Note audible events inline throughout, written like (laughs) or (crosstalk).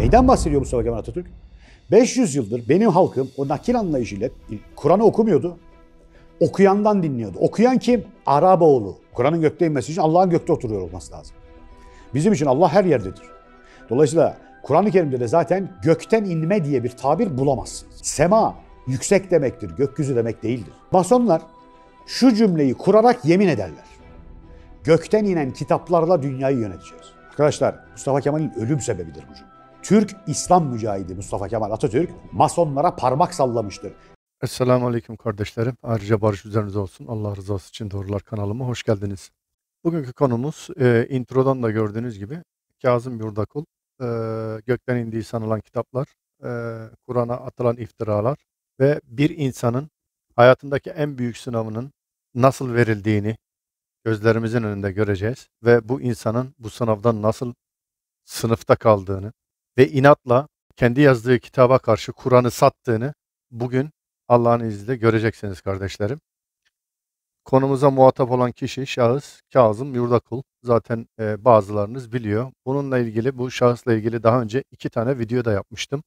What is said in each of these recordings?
Neyden bahsediyor Mustafa Kemal Atatürk? 500 yıldır benim halkım o nakil anlayışıyla Kur'an'ı okumuyordu. Okuyandan dinliyordu. Okuyan kim? Araboğlu. Kur'an'ın gökte inmesi için Allah'ın gökte oturuyor olması lazım. Bizim için Allah her yerdedir. Dolayısıyla Kur'an-ı Kerim'de de zaten gökten inme diye bir tabir bulamazsınız. Sema yüksek demektir, gökyüzü demek değildir. Masonlar şu cümleyi kurarak yemin ederler. Gökten inen kitaplarla dünyayı yöneteceğiz. Arkadaşlar Mustafa Kemal'in ölüm sebebidir bu cümle. Türk İslam mücahidi Mustafa Kemal Atatürk masonlara parmak sallamıştır. Esselamu Aleyküm kardeşlerim. Ayrıca barış üzeriniz olsun. Allah rızası için Doğrular kanalıma hoş geldiniz. Bugünkü konumuz e, introdan da gördüğünüz gibi Kazım Yurdakul, e, gökten indiği sanılan kitaplar, e, Kur'an'a atılan iftiralar ve bir insanın hayatındaki en büyük sınavının nasıl verildiğini gözlerimizin önünde göreceğiz ve bu insanın bu sınavdan nasıl sınıfta kaldığını, ve inatla kendi yazdığı kitaba karşı Kur'an'ı sattığını bugün Allah'ın izniyle göreceksiniz kardeşlerim. Konumuza muhatap olan kişi, şahıs Kazım Yurdakul. Zaten e, bazılarınız biliyor. Bununla ilgili, bu şahısla ilgili daha önce iki tane video da yapmıştım.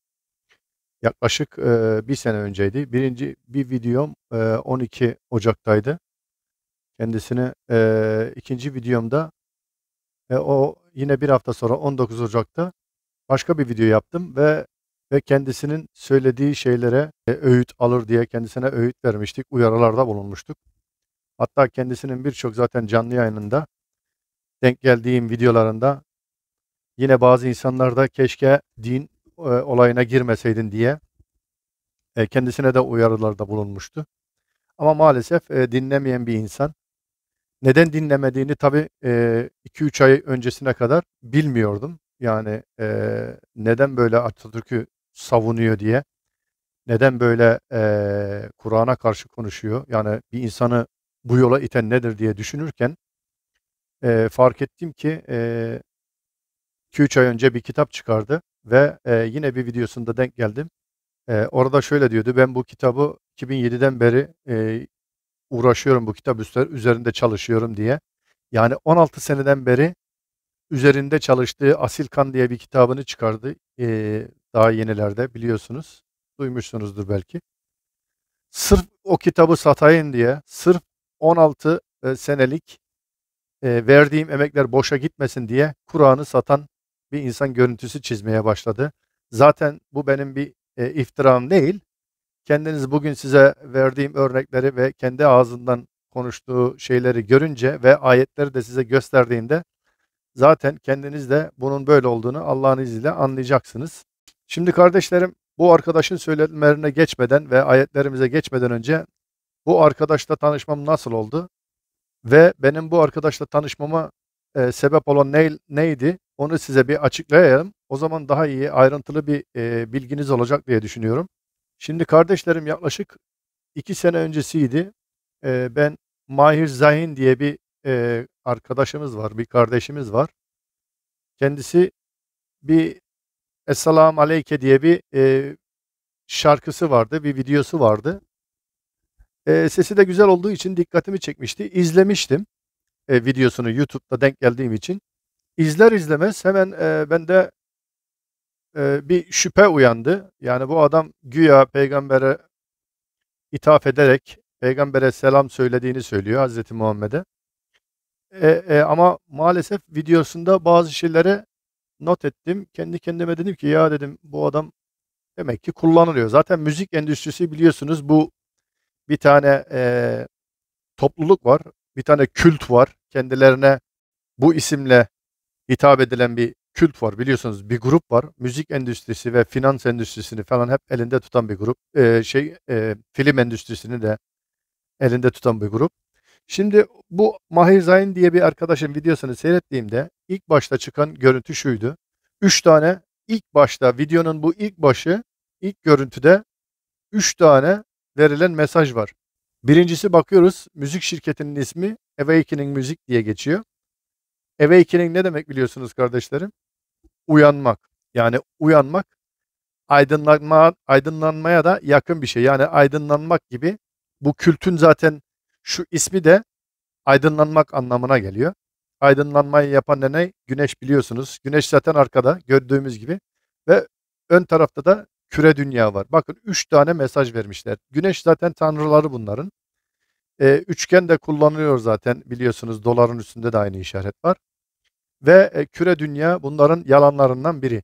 Yaklaşık e, bir sene önceydi. Birinci bir videom e, 12 Ocak'taydı. Kendisine e, ikinci videomda e, o yine bir hafta sonra 19 Ocak'ta başka bir video yaptım ve ve kendisinin söylediği şeylere e, öğüt alır diye kendisine öğüt vermiştik, uyarılarda bulunmuştuk. Hatta kendisinin birçok zaten canlı yayınında denk geldiğim videolarında yine bazı insanlar da keşke din e, olayına girmeseydin diye e, kendisine de uyarılarda bulunmuştu. Ama maalesef e, dinlemeyen bir insan neden dinlemediğini tabii 2-3 e, ay öncesine kadar bilmiyordum. Yani e, neden böyle Atatürk'ü savunuyor diye, neden böyle e, Kur'an'a karşı konuşuyor, yani bir insanı bu yola iten nedir diye düşünürken e, fark ettim ki 2-3 ay önce bir kitap çıkardı ve e, yine bir videosunda denk geldim. E, orada şöyle diyordu, ben bu kitabı 2007'den beri e, uğraşıyorum bu kitap üzerinde çalışıyorum diye. Yani 16 seneden beri üzerinde çalıştığı Asil Kan diye bir kitabını çıkardı. Ee, daha yenilerde biliyorsunuz. Duymuşsunuzdur belki. Sırf o kitabı satayım diye, sırf 16 e, senelik e, verdiğim emekler boşa gitmesin diye Kur'an'ı satan bir insan görüntüsü çizmeye başladı. Zaten bu benim bir e, iftiram değil. Kendiniz bugün size verdiğim örnekleri ve kendi ağzından konuştuğu şeyleri görünce ve ayetleri de size gösterdiğinde zaten kendiniz de bunun böyle olduğunu Allah'ın izniyle anlayacaksınız. Şimdi kardeşlerim bu arkadaşın söylemelerine geçmeden ve ayetlerimize geçmeden önce bu arkadaşla tanışmam nasıl oldu ve benim bu arkadaşla tanışmama e, sebep olan ne, neydi onu size bir açıklayayım. O zaman daha iyi ayrıntılı bir e, bilginiz olacak diye düşünüyorum. Şimdi kardeşlerim yaklaşık iki sene öncesiydi. E, ben Mahir Zahin diye bir e, arkadaşımız var, bir kardeşimiz var. Kendisi bir Esselamu Aleyke diye bir e, şarkısı vardı, bir videosu vardı. E, sesi de güzel olduğu için dikkatimi çekmişti. İzlemiştim e, videosunu YouTube'da denk geldiğim için. İzler izlemez hemen e, bende e, bir şüphe uyandı. Yani bu adam güya peygambere ithaf ederek peygambere selam söylediğini söylüyor Hazreti Muhammed'e. E, e, ama maalesef videosunda bazı şeylere not ettim. Kendi kendime dedim ki ya dedim bu adam demek ki kullanılıyor. Zaten müzik endüstrisi biliyorsunuz bu bir tane e, topluluk var. Bir tane kült var. Kendilerine bu isimle hitap edilen bir kült var. Biliyorsunuz bir grup var. Müzik endüstrisi ve finans endüstrisini falan hep elinde tutan bir grup. E, şey e, film endüstrisini de elinde tutan bir grup. Şimdi bu Mahir Zayn diye bir arkadaşın videosunu seyrettiğimde ilk başta çıkan görüntü şuydu. 3 tane ilk başta videonun bu ilk başı ilk görüntüde 3 tane verilen mesaj var. Birincisi bakıyoruz müzik şirketinin ismi Awakening Music diye geçiyor. Awakening ne demek biliyorsunuz kardeşlerim? Uyanmak. Yani uyanmak aydınlanma, aydınlanmaya da yakın bir şey. Yani aydınlanmak gibi bu kültün zaten şu ismi de aydınlanmak anlamına geliyor. Aydınlanmayı yapan da ne? Güneş biliyorsunuz. Güneş zaten arkada gördüğümüz gibi. Ve ön tarafta da küre dünya var. Bakın 3 tane mesaj vermişler. Güneş zaten tanrıları bunların. E, üçgen de kullanılıyor zaten biliyorsunuz. Doların üstünde de aynı işaret var. Ve e, küre dünya bunların yalanlarından biri.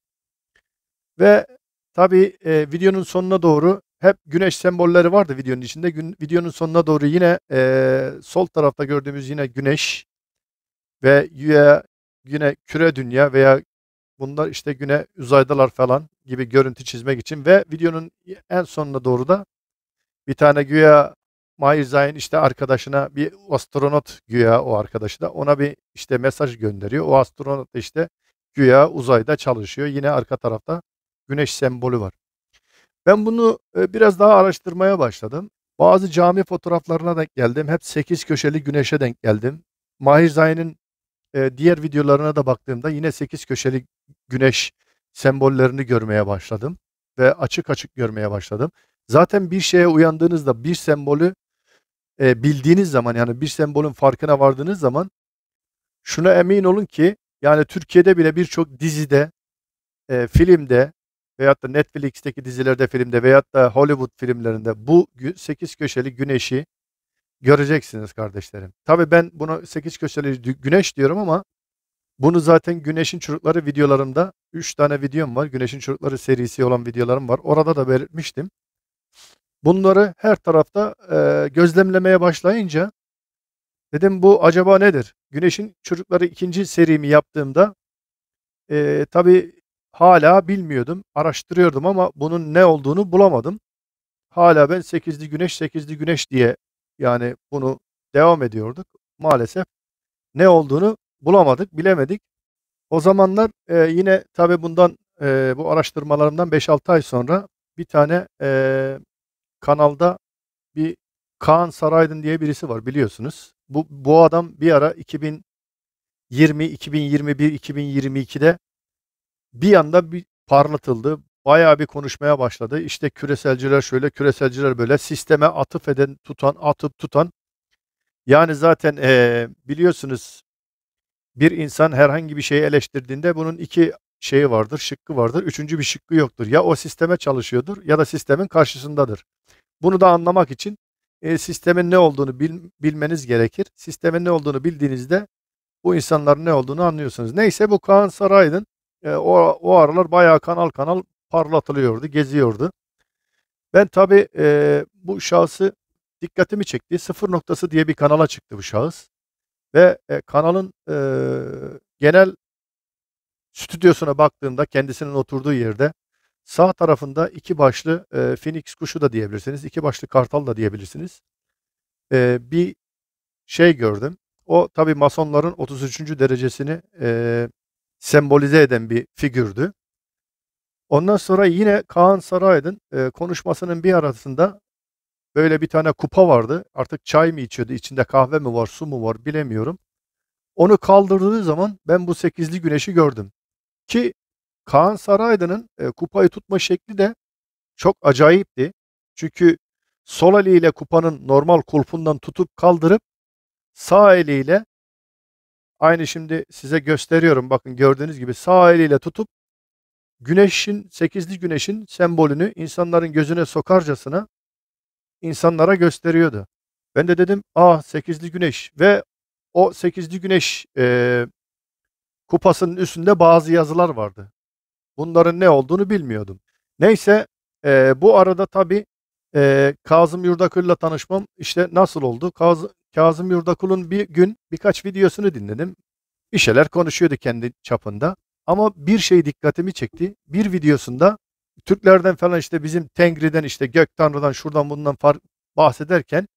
Ve tabi e, videonun sonuna doğru hep güneş sembolleri vardı videonun içinde. Gün, videonun sonuna doğru yine e, sol tarafta gördüğümüz yine güneş ve yine, yine küre dünya veya bunlar işte güne uzaydalar falan gibi görüntü çizmek için ve videonun en sonuna doğru da bir tane güya Mahir Zayn işte arkadaşına bir astronot güya o arkadaşı da ona bir işte mesaj gönderiyor. O astronot da işte güya uzayda çalışıyor. Yine arka tarafta güneş sembolü var. Ben bunu e, biraz daha araştırmaya başladım. Bazı cami fotoğraflarına denk geldim. Hep 8 köşeli güneşe denk geldim. Mahir Zahin'in e, diğer videolarına da baktığımda yine 8 köşeli güneş sembollerini görmeye başladım ve açık açık görmeye başladım. Zaten bir şeye uyandığınızda bir sembolü e, bildiğiniz zaman yani bir sembolün farkına vardığınız zaman şuna emin olun ki yani Türkiye'de bile birçok dizide, filmde veyahut da Netflix'teki dizilerde, filmde veyahut da Hollywood filmlerinde bu 8 köşeli güneşi göreceksiniz kardeşlerim. Tabi ben buna 8 köşeli güneş diyorum ama bunu zaten Güneş'in Çocukları videolarımda 3 tane videom var. Güneş'in Çocukları serisi olan videolarım var. Orada da belirtmiştim. Bunları her tarafta e, gözlemlemeye başlayınca dedim bu acaba nedir? Güneş'in Çocukları ikinci serimi yaptığımda e, tabii Hala bilmiyordum. Araştırıyordum ama bunun ne olduğunu bulamadım. Hala ben 8'li güneş 8'li güneş diye yani bunu devam ediyorduk. Maalesef ne olduğunu bulamadık, bilemedik. O zamanlar e, yine tabi bundan e, bu araştırmalarımdan 5-6 ay sonra bir tane e, kanalda bir Kaan Saraydın diye birisi var biliyorsunuz. Bu, bu adam bir ara 2020, 2021, 2022'de bir anda bir parlatıldı. Bayağı bir konuşmaya başladı. İşte küreselciler şöyle, küreselciler böyle. Sisteme atıf eden, tutan, atıp tutan. Yani zaten e, biliyorsunuz bir insan herhangi bir şeyi eleştirdiğinde bunun iki şeyi vardır, şıkkı vardır. Üçüncü bir şıkkı yoktur. Ya o sisteme çalışıyordur ya da sistemin karşısındadır. Bunu da anlamak için e, sistemin ne olduğunu bil, bilmeniz gerekir. Sistemin ne olduğunu bildiğinizde bu insanların ne olduğunu anlıyorsunuz. Neyse bu Kaan Saraydın e, o, o aralar bayağı kanal kanal parlatılıyordu, geziyordu. Ben tabi e, bu şahsı dikkatimi çekti. Sıfır noktası diye bir kanala çıktı bu şahıs. Ve e, kanalın e, genel stüdyosuna baktığımda kendisinin oturduğu yerde sağ tarafında iki başlı e, Phoenix kuşu da diyebilirsiniz. iki başlı kartal da diyebilirsiniz. E, bir şey gördüm. O tabi masonların 33. derecesini e, sembolize eden bir figürdü. Ondan sonra yine Kaan Saraydın e, konuşmasının bir arasında böyle bir tane kupa vardı. Artık çay mı içiyordu, içinde kahve mi var, su mu var bilemiyorum. Onu kaldırdığı zaman ben bu sekizli güneşi gördüm. Ki Kaan Saraydın'ın e, kupayı tutma şekli de çok acayipti. Çünkü sol eliyle kupanın normal kulpundan tutup kaldırıp sağ eliyle Aynı şimdi size gösteriyorum. Bakın gördüğünüz gibi sağ eliyle tutup güneşin, sekizli güneşin sembolünü insanların gözüne sokarcasına insanlara gösteriyordu. Ben de dedim ah sekizli güneş ve o sekizli güneş e, kupasının üstünde bazı yazılar vardı. Bunların ne olduğunu bilmiyordum. Neyse e, bu arada tabi e, Kazım Yurdakır'la tanışmam işte nasıl oldu? Kaz, Kazım Yurdakul'un bir gün birkaç videosunu dinledim. Bir şeyler konuşuyordu kendi çapında. Ama bir şey dikkatimi çekti. Bir videosunda Türklerden falan işte bizim Tengri'den işte Gök Tanrı'dan şuradan bundan bahsederken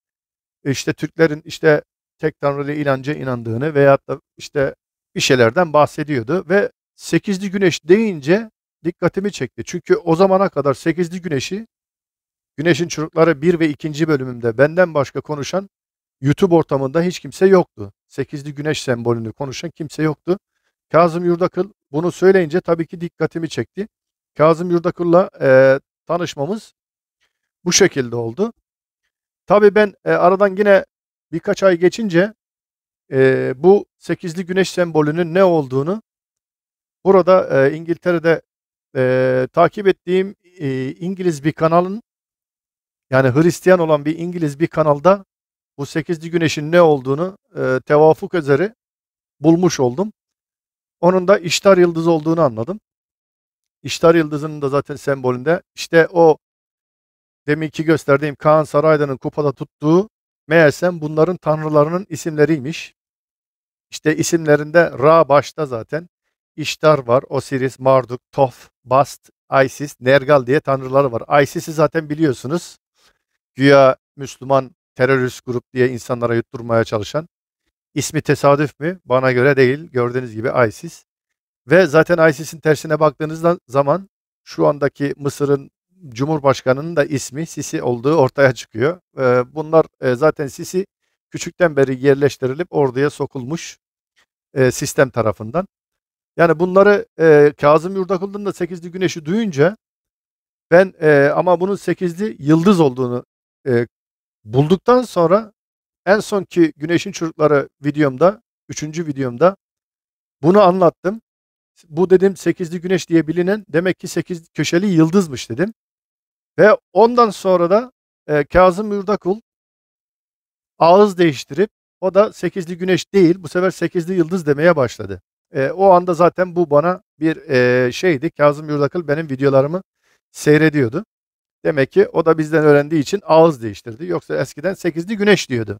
işte Türklerin işte tek tanrılı inanca inandığını veyahut da işte bir şeylerden bahsediyordu ve Sekizli güneş deyince dikkatimi çekti. Çünkü o zamana kadar Sekizli güneşi Güneşin Çocukları 1 ve 2. bölümünde benden başka konuşan YouTube ortamında hiç kimse yoktu. Sekizli güneş sembolünü konuşan kimse yoktu. Kazım Yurdakıl bunu söyleyince tabii ki dikkatimi çekti. Kazım Yurdakıl'la e, tanışmamız bu şekilde oldu. Tabii ben e, aradan yine birkaç ay geçince e, bu sekizli güneş sembolünün ne olduğunu burada e, İngiltere'de e, takip ettiğim e, İngiliz bir kanalın yani Hristiyan olan bir İngiliz bir kanalda bu 8. güneşin ne olduğunu e, tevafuk üzere bulmuş oldum. Onun da iştar yıldızı olduğunu anladım. İştar yıldızının da zaten sembolünde işte o deminki gösterdiğim Kaan Saraydan'ın kupada tuttuğu meğersem bunların tanrılarının isimleriymiş. İşte isimlerinde Ra başta zaten. İştar var, Osiris, Marduk, Tof, Bast, Isis, Nergal diye tanrıları var. Isis'i zaten biliyorsunuz. Güya Müslüman terörist grup diye insanlara yutturmaya çalışan ismi tesadüf mü? Bana göre değil. Gördüğünüz gibi ISIS. Ve zaten ISIS'in tersine baktığınız zaman şu andaki Mısır'ın Cumhurbaşkanı'nın da ismi Sisi olduğu ortaya çıkıyor. Ee, bunlar e, zaten Sisi küçükten beri yerleştirilip orduya sokulmuş e, sistem tarafından. Yani bunları e, Kazım Yurdakul'un da 8. güneşi duyunca ben ama bunun 8'li yıldız olduğunu Bulduktan sonra en sonki Güneşin Çocukları videomda, üçüncü videomda bunu anlattım. Bu dedim sekizli güneş diye bilinen demek ki sekiz köşeli yıldızmış dedim. Ve ondan sonra da e, Kazım Yurdakul ağız değiştirip o da sekizli güneş değil bu sefer sekizli yıldız demeye başladı. E, o anda zaten bu bana bir e, şeydi. Kazım Yurdakul benim videolarımı seyrediyordu. Demek ki o da bizden öğrendiği için ağız değiştirdi. Yoksa eskiden sekizli güneş diyordu.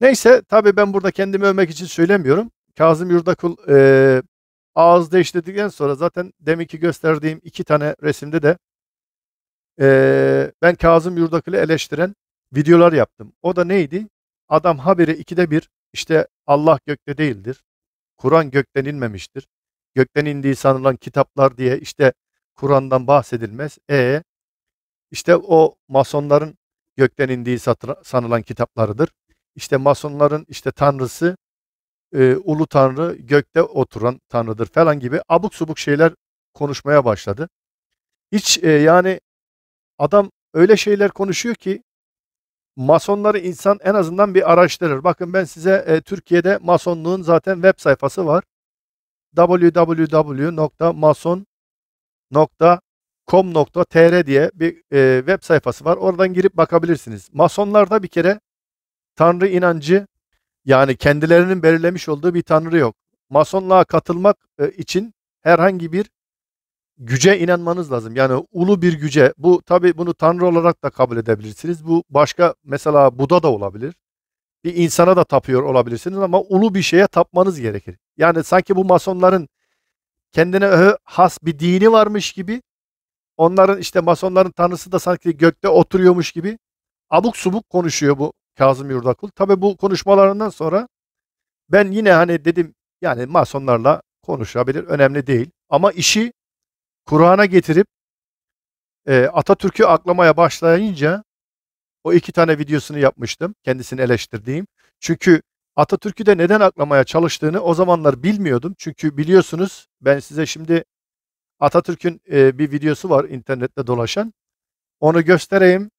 Neyse tabii ben burada kendimi övmek için söylemiyorum. Kazım Yurdakul e, ağız değiştirdikten sonra zaten deminki gösterdiğim iki tane resimde de e, ben Kazım Yurdakul'u eleştiren videolar yaptım. O da neydi? Adam haberi ikide bir işte Allah gökte değildir. Kur'an gökten inmemiştir. Gökten indiği sanılan kitaplar diye işte Kur'an'dan bahsedilmez. eee işte o masonların gökten indiği satıra, sanılan kitaplarıdır. İşte masonların işte tanrısı e, ulu tanrı gökte oturan tanrıdır falan gibi abuk subuk şeyler konuşmaya başladı. Hiç e, yani adam öyle şeyler konuşuyor ki masonları insan en azından bir araştırır. Bakın ben size e, Türkiye'de masonluğun zaten web sayfası var. www.mason.com com.tr diye bir e, web sayfası var. Oradan girip bakabilirsiniz. Masonlarda bir kere tanrı inancı yani kendilerinin belirlemiş olduğu bir tanrı yok. Masonluğa katılmak e, için herhangi bir güce inanmanız lazım. Yani ulu bir güce. Bu tabi bunu tanrı olarak da kabul edebilirsiniz. Bu başka mesela Buda da olabilir. Bir insana da tapıyor olabilirsiniz ama ulu bir şeye tapmanız gerekir. Yani sanki bu masonların kendine has bir dini varmış gibi Onların işte masonların tanrısı da sanki gökte oturuyormuş gibi abuk subuk konuşuyor bu Kazım Yurdakul. Tabi bu konuşmalarından sonra ben yine hani dedim yani masonlarla konuşabilir önemli değil. Ama işi Kur'an'a getirip e, Atatürk'ü aklamaya başlayınca o iki tane videosunu yapmıştım kendisini eleştirdiğim. Çünkü Atatürk'ü de neden aklamaya çalıştığını o zamanlar bilmiyordum. Çünkü biliyorsunuz ben size şimdi Atatürk'ün e, bir videosu var internette dolaşan. Onu göstereyim.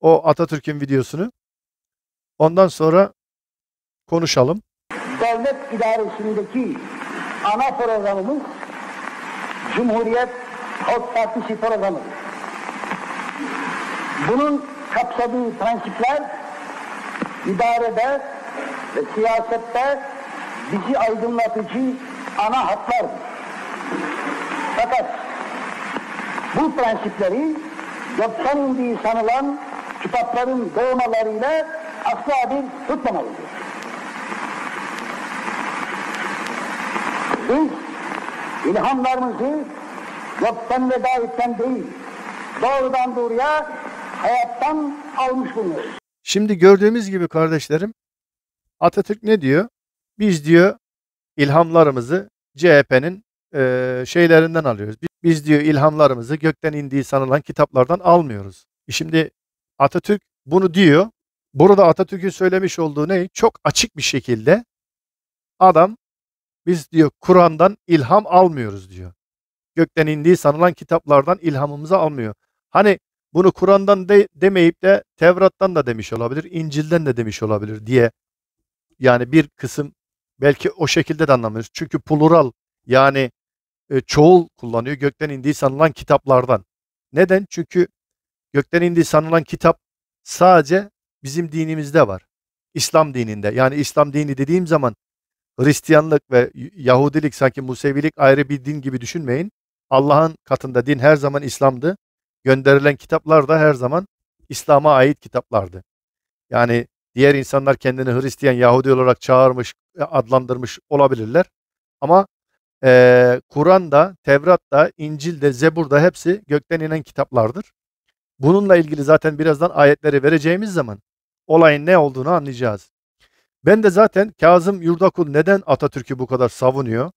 O Atatürk'ün videosunu. Ondan sonra konuşalım. Devlet idaresindeki ana programımız Cumhuriyet Halk Partisi programı. Bunun kapsadığı prensipler idarede ve siyasette bizi aydınlatıcı ana hatlardır. Fakat bu prensipleri yoktan indiği sanılan kitapların doğmalarıyla asla bir tutmamalıdır. Biz ilhamlarımızı yoktan ve davetten değil, doğrudan doğruya hayattan almış bulunuyoruz. Şimdi gördüğümüz gibi kardeşlerim, Atatürk ne diyor? Biz diyor ilhamlarımızı CHP'nin e, şeylerinden alıyoruz. Biz, biz diyor ilhamlarımızı gökten indiği sanılan kitaplardan almıyoruz. E şimdi Atatürk bunu diyor. Burada Atatürk'ün söylemiş olduğu ne? Çok açık bir şekilde adam biz diyor Kur'an'dan ilham almıyoruz diyor. Gökten indiği sanılan kitaplardan ilhamımızı almıyor. Hani bunu Kur'an'dan de, demeyip de Tevrat'tan da demiş olabilir, İncil'den de demiş olabilir diye yani bir kısım belki o şekilde de anlamıyoruz. Çünkü plural yani e, çoğul kullanıyor. Gökten indiği sanılan kitaplardan. Neden? Çünkü gökten indiği sanılan kitap sadece bizim dinimizde var. İslam dininde. Yani İslam dini dediğim zaman Hristiyanlık ve Yahudilik sanki Musevilik ayrı bir din gibi düşünmeyin. Allah'ın katında din her zaman İslam'dı. Gönderilen kitaplar da her zaman İslam'a ait kitaplardı. Yani diğer insanlar kendini Hristiyan, Yahudi olarak çağırmış, e, adlandırmış olabilirler. Ama Kur'an'da, Tevrat'ta, İncil'de, Zebur'da hepsi gökten inen kitaplardır. Bununla ilgili zaten birazdan ayetleri vereceğimiz zaman olayın ne olduğunu anlayacağız. Ben de zaten Kazım Yurdakul neden Atatürk'ü bu kadar savunuyor?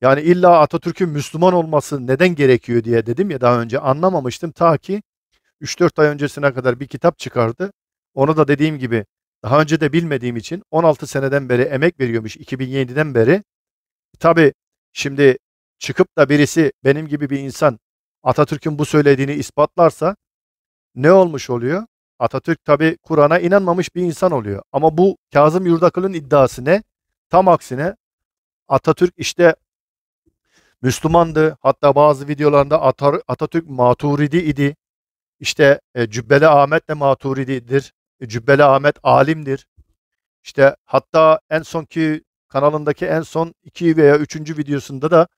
Yani illa Atatürk'ün Müslüman olması neden gerekiyor diye dedim ya daha önce anlamamıştım. Ta ki 3-4 ay öncesine kadar bir kitap çıkardı. Onu da dediğim gibi daha önce de bilmediğim için 16 seneden beri emek veriyormuş 2007'den beri. Tabi Şimdi çıkıp da birisi benim gibi bir insan Atatürk'ün bu söylediğini ispatlarsa ne olmuş oluyor? Atatürk tabi Kur'an'a inanmamış bir insan oluyor. Ama bu Kazım Yurdakıl'ın iddiası ne? Tam aksine Atatürk işte Müslümandı. Hatta bazı videolarında Atatürk Maturidi idi. İşte e, Cübbeli Ahmet de Maturidi'dir. E, Cübbeli Ahmet alimdir. İşte hatta en sonki kanalındaki en son 2 veya 3. videosunda da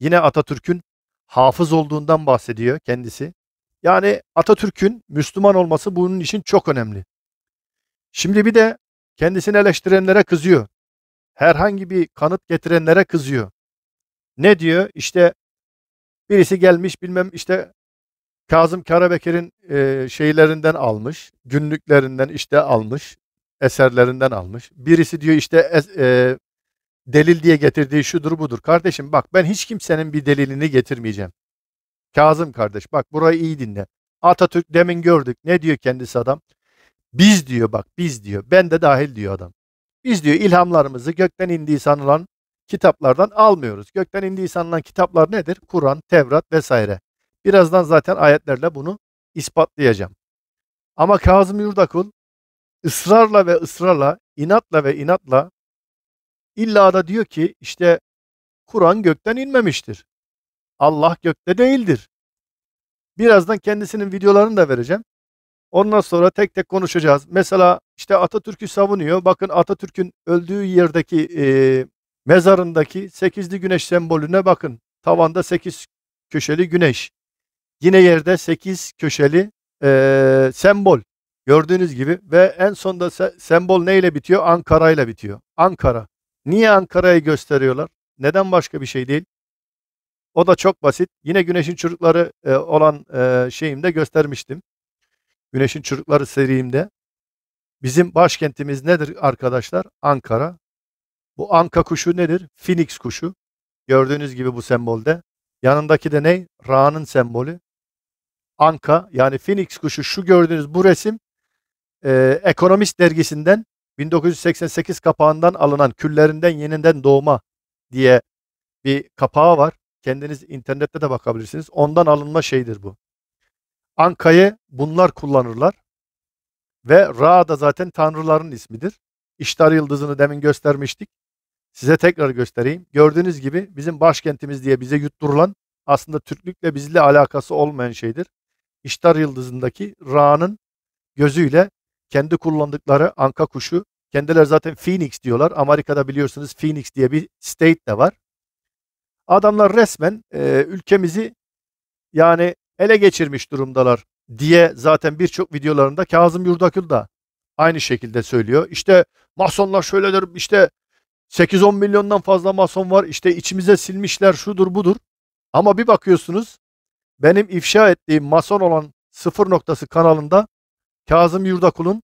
yine Atatürk'ün hafız olduğundan bahsediyor kendisi. Yani Atatürk'ün Müslüman olması bunun için çok önemli. Şimdi bir de kendisini eleştirenlere kızıyor. Herhangi bir kanıt getirenlere kızıyor. Ne diyor? İşte birisi gelmiş bilmem işte Kazım Karabekir'in e, şeylerinden almış, günlüklerinden işte almış, eserlerinden almış. Birisi diyor işte e, delil diye getirdiği şudur budur. Kardeşim bak ben hiç kimsenin bir delilini getirmeyeceğim. Kazım kardeş bak burayı iyi dinle. Atatürk demin gördük. Ne diyor kendisi adam? Biz diyor bak biz diyor. Ben de dahil diyor adam. Biz diyor ilhamlarımızı gökten indiği sanılan kitaplardan almıyoruz. Gökten indiği sanılan kitaplar nedir? Kur'an, Tevrat vesaire. Birazdan zaten ayetlerle bunu ispatlayacağım. Ama Kazım Yurdakul ısrarla ve ısrarla, inatla ve inatla İlla da diyor ki işte Kur'an gökten inmemiştir. Allah gökte değildir. Birazdan kendisinin videolarını da vereceğim. Ondan sonra tek tek konuşacağız. Mesela işte Atatürk'ü savunuyor. Bakın Atatürk'ün öldüğü yerdeki e, mezarındaki sekizli güneş sembolüne bakın. Tavanda sekiz köşeli güneş. Yine yerde sekiz köşeli e, sembol. Gördüğünüz gibi ve en sonda se- sembol neyle bitiyor? Ankara ile bitiyor. Ankara. Niye Ankara'yı gösteriyorlar? Neden başka bir şey değil? O da çok basit. Yine Güneş'in Çocukları e, olan e, şeyimde göstermiştim. Güneş'in Çocukları serimde. Bizim başkentimiz nedir arkadaşlar? Ankara. Bu anka kuşu nedir? Phoenix kuşu. Gördüğünüz gibi bu sembolde. Yanındaki de ne? Ra'nın sembolü. Anka yani Phoenix kuşu şu gördüğünüz bu resim e, Ekonomist dergisinden 1988 kapağından alınan küllerinden yeniden doğma diye bir kapağı var. Kendiniz internette de bakabilirsiniz. Ondan alınma şeydir bu. Anka'yı bunlar kullanırlar. Ve Ra da zaten tanrıların ismidir. İştar yıldızını demin göstermiştik. Size tekrar göstereyim. Gördüğünüz gibi bizim başkentimiz diye bize yutturulan aslında Türklükle bizle alakası olmayan şeydir. İştar yıldızındaki Ra'nın gözüyle kendi kullandıkları anka kuşu. Kendiler zaten Phoenix diyorlar. Amerika'da biliyorsunuz Phoenix diye bir state de var. Adamlar resmen e, ülkemizi yani ele geçirmiş durumdalar diye zaten birçok videolarında Kazım Yurdakül da aynı şekilde söylüyor. İşte masonlar şöyledir işte 8-10 milyondan fazla mason var işte içimize silmişler şudur budur. Ama bir bakıyorsunuz benim ifşa ettiğim mason olan sıfır noktası kanalında Kazım Yurdakul'un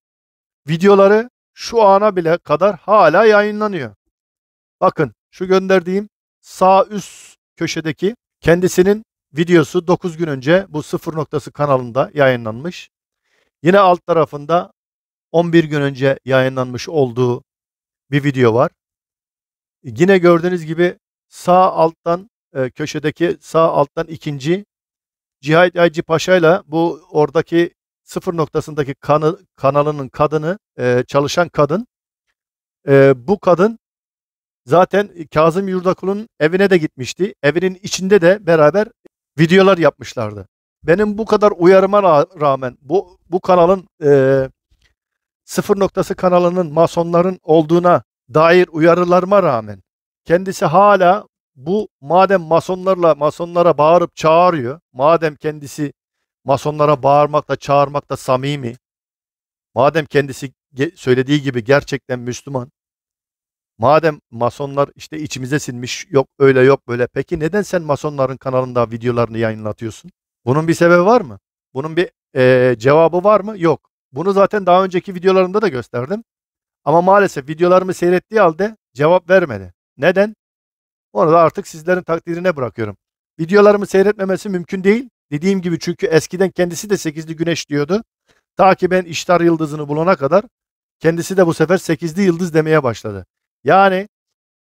videoları şu ana bile kadar hala yayınlanıyor. Bakın şu gönderdiğim sağ üst köşedeki kendisinin videosu 9 gün önce bu sıfır noktası kanalında yayınlanmış. Yine alt tarafında 11 gün önce yayınlanmış olduğu bir video var. Yine gördüğünüz gibi sağ alttan e, köşedeki sağ alttan ikinci Cihayet Aycı Paşa ile bu oradaki sıfır noktasındaki kanı, kanalının kadını e, çalışan kadın e, bu kadın zaten Kazım Yurdakul'un evine de gitmişti. Evinin içinde de beraber videolar yapmışlardı. Benim bu kadar uyarıma rağmen bu bu kanalın e, sıfır noktası kanalının masonların olduğuna dair uyarılarıma rağmen kendisi hala bu madem masonlarla masonlara bağırıp çağırıyor, madem kendisi masonlara bağırmakla çağırmakla samimi, madem kendisi söylediği gibi gerçekten Müslüman, madem masonlar işte içimize sinmiş yok öyle yok böyle peki neden sen masonların kanalında videolarını yayınlatıyorsun? Bunun bir sebebi var mı? Bunun bir e, cevabı var mı? Yok. Bunu zaten daha önceki videolarımda da gösterdim. Ama maalesef videolarımı seyrettiği halde cevap vermedi. Neden? Onu da artık sizlerin takdirine bırakıyorum. Videolarımı seyretmemesi mümkün değil. Dediğim gibi çünkü eskiden kendisi de 8'li güneş diyordu. Ta ki ben iştar yıldızını bulana kadar kendisi de bu sefer 8'li yıldız demeye başladı. Yani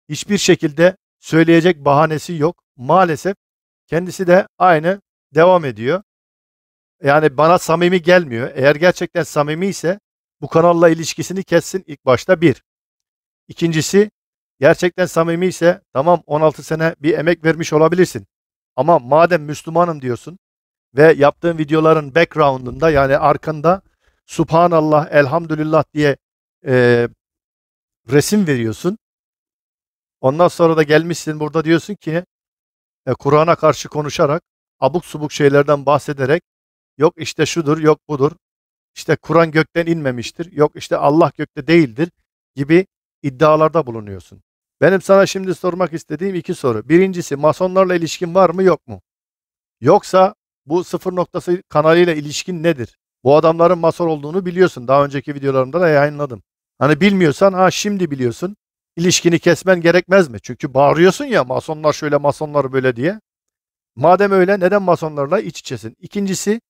hiçbir şekilde söyleyecek bahanesi yok. Maalesef kendisi de aynı devam ediyor. Yani bana samimi gelmiyor. Eğer gerçekten samimi ise bu kanalla ilişkisini kessin ilk başta bir. İkincisi gerçekten samimi ise tamam 16 sene bir emek vermiş olabilirsin. Ama madem Müslümanım diyorsun, ve yaptığım videoların background'ında yani arkanda Subhanallah, Elhamdülillah diye e, resim veriyorsun. Ondan sonra da gelmişsin burada diyorsun ki e, Kur'an'a karşı konuşarak abuk subuk şeylerden bahsederek yok işte şudur, yok budur. işte Kur'an gökten inmemiştir. Yok işte Allah gökte değildir gibi iddialarda bulunuyorsun. Benim sana şimdi sormak istediğim iki soru. Birincisi masonlarla ilişkin var mı yok mu? Yoksa bu sıfır noktası kanalıyla ilişkin nedir? Bu adamların mason olduğunu biliyorsun. Daha önceki videolarımda da yayınladım. Hani bilmiyorsan ha şimdi biliyorsun. İlişkini kesmen gerekmez mi? Çünkü bağırıyorsun ya masonlar şöyle masonlar böyle diye. Madem öyle neden masonlarla iç içesin? İkincisi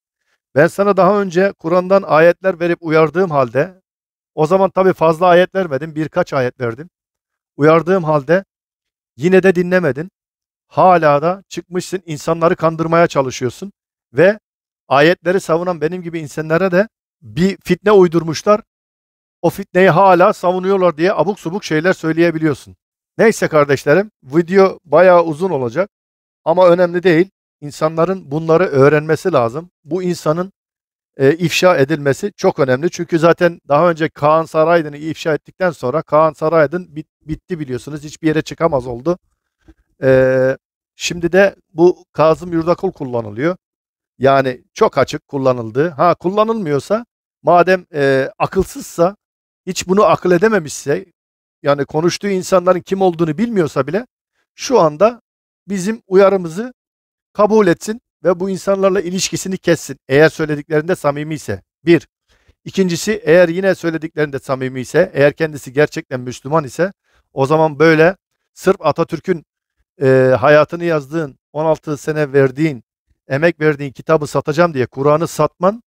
ben sana daha önce Kur'an'dan ayetler verip uyardığım halde o zaman tabi fazla ayet vermedim birkaç ayet verdim. Uyardığım halde yine de dinlemedin. Hala da çıkmışsın insanları kandırmaya çalışıyorsun ve ayetleri savunan benim gibi insanlara da bir fitne uydurmuşlar. O fitneyi hala savunuyorlar diye abuk subuk şeyler söyleyebiliyorsun. Neyse kardeşlerim video bayağı uzun olacak ama önemli değil. İnsanların bunları öğrenmesi lazım. Bu insanın e, ifşa edilmesi çok önemli. Çünkü zaten daha önce Kaan Saraydın'ı ifşa ettikten sonra Kaan Saraydın bit, bitti biliyorsunuz. Hiçbir yere çıkamaz oldu. E, şimdi de bu Kazım Yurdakul kullanılıyor. Yani çok açık kullanıldı. Ha kullanılmıyorsa madem e, akılsızsa hiç bunu akıl edememişse yani konuştuğu insanların kim olduğunu bilmiyorsa bile şu anda bizim uyarımızı kabul etsin ve bu insanlarla ilişkisini kessin. Eğer söylediklerinde samimi ise. Bir. İkincisi eğer yine söylediklerinde samimi ise, eğer kendisi gerçekten Müslüman ise o zaman böyle sırf Atatürk'ün e, hayatını yazdığın, 16 sene verdiğin emek verdiğin kitabı satacağım diye Kur'an'ı satman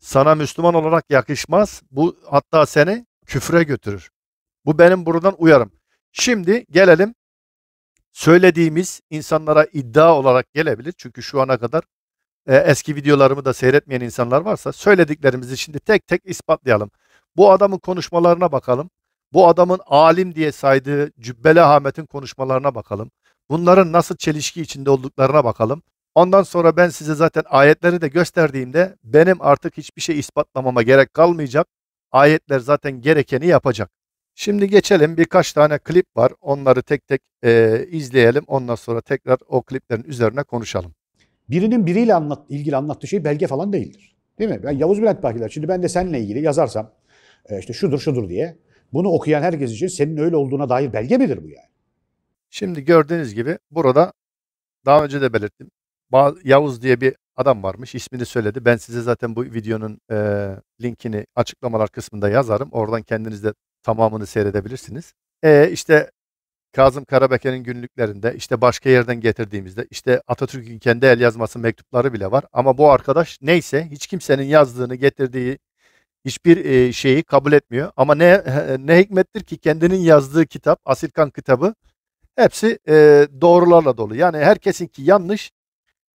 sana Müslüman olarak yakışmaz. Bu hatta seni küfre götürür. Bu benim buradan uyarım. Şimdi gelelim söylediğimiz insanlara iddia olarak gelebilir. Çünkü şu ana kadar e, eski videolarımı da seyretmeyen insanlar varsa söylediklerimizi şimdi tek tek ispatlayalım. Bu adamın konuşmalarına bakalım. Bu adamın alim diye saydığı Cübbeli Ahmet'in konuşmalarına bakalım. Bunların nasıl çelişki içinde olduklarına bakalım. Ondan sonra ben size zaten ayetleri de gösterdiğimde benim artık hiçbir şey ispatlamama gerek kalmayacak. Ayetler zaten gerekeni yapacak. Şimdi geçelim birkaç tane klip var. Onları tek tek e, izleyelim. Ondan sonra tekrar o kliplerin üzerine konuşalım. Birinin biriyle anlat, ilgili anlattığı şey belge falan değildir. Değil mi? Yani Yavuz Bülent Bakiler şimdi ben de seninle ilgili yazarsam e, işte şudur şudur diye bunu okuyan herkes için senin öyle olduğuna dair belge midir bu yani? Şimdi gördüğünüz gibi burada daha önce de belirttim. Yavuz diye bir adam varmış. İsmini söyledi. Ben size zaten bu videonun e, linkini açıklamalar kısmında yazarım. Oradan kendiniz de tamamını seyredebilirsiniz. E, işte Kazım Karabeke'nin günlüklerinde, işte başka yerden getirdiğimizde, işte Atatürk'ün kendi el yazması mektupları bile var. Ama bu arkadaş neyse hiç kimsenin yazdığını, getirdiği hiçbir e, şeyi kabul etmiyor. Ama ne ne hikmettir ki kendinin yazdığı kitap, Asilkan kitabı hepsi e, doğrularla dolu. Yani ki yanlış,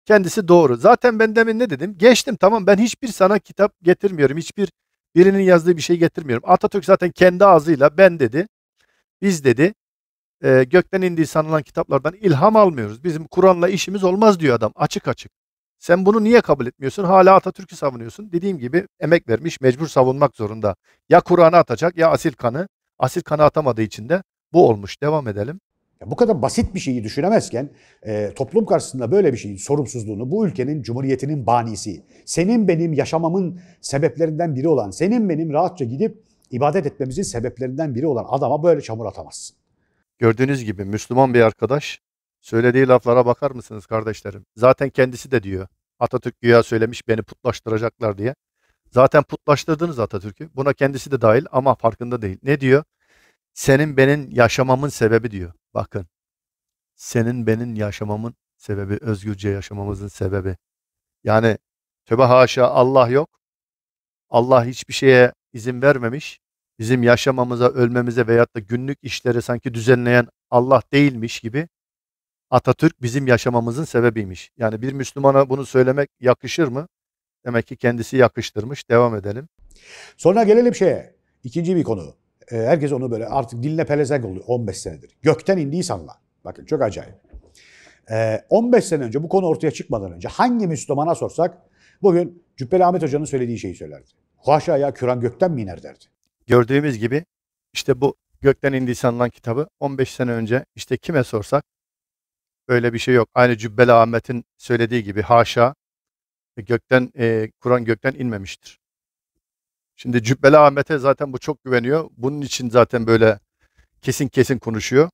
Kendisi doğru. Zaten ben demin ne dedim? Geçtim tamam ben hiçbir sana kitap getirmiyorum. Hiçbir birinin yazdığı bir şey getirmiyorum. Atatürk zaten kendi ağzıyla ben dedi. Biz dedi. E, gökten indiği sanılan kitaplardan ilham almıyoruz. Bizim Kur'an'la işimiz olmaz diyor adam açık açık. Sen bunu niye kabul etmiyorsun? Hala Atatürk'ü savunuyorsun. Dediğim gibi emek vermiş, mecbur savunmak zorunda. Ya Kur'an'ı atacak ya asil kanı. Asil kanı atamadığı için de bu olmuş. Devam edelim. Ya bu kadar basit bir şeyi düşünemezken e, toplum karşısında böyle bir şeyin sorumsuzluğunu bu ülkenin cumhuriyetinin banisi, senin benim yaşamamın sebeplerinden biri olan, senin benim rahatça gidip ibadet etmemizin sebeplerinden biri olan adama böyle çamur atamazsın. Gördüğünüz gibi Müslüman bir arkadaş söylediği laflara bakar mısınız kardeşlerim? Zaten kendisi de diyor Atatürk güya söylemiş beni putlaştıracaklar diye. Zaten putlaştırdınız Atatürk'ü. Buna kendisi de dahil ama farkında değil. Ne diyor? Senin benim yaşamamın sebebi diyor. Bakın senin benim yaşamamın sebebi, özgürce yaşamamızın sebebi. Yani töbe haşa Allah yok. Allah hiçbir şeye izin vermemiş. Bizim yaşamamıza, ölmemize veyahut da günlük işleri sanki düzenleyen Allah değilmiş gibi Atatürk bizim yaşamamızın sebebiymiş. Yani bir Müslümana bunu söylemek yakışır mı? Demek ki kendisi yakıştırmış. Devam edelim. Sonra gelelim şeye. İkinci bir konu. E, herkes onu böyle artık diline pelezek oluyor 15 senedir. Gökten indi insanlar. Bakın çok acayip. E, ee, 15 sene önce bu konu ortaya çıkmadan önce hangi Müslümana sorsak bugün Cübbeli Ahmet Hoca'nın söylediği şeyi söylerdi. Haşa ya Kur'an gökten mi iner derdi. Gördüğümüz gibi işte bu Gökten indi sanılan kitabı 15 sene önce işte kime sorsak öyle bir şey yok. Aynı Cübbeli Ahmet'in söylediği gibi haşa e, gökten e, Kur'an gökten inmemiştir. Şimdi Cübbeli Ahmet'e zaten bu çok güveniyor. Bunun için zaten böyle kesin kesin konuşuyor.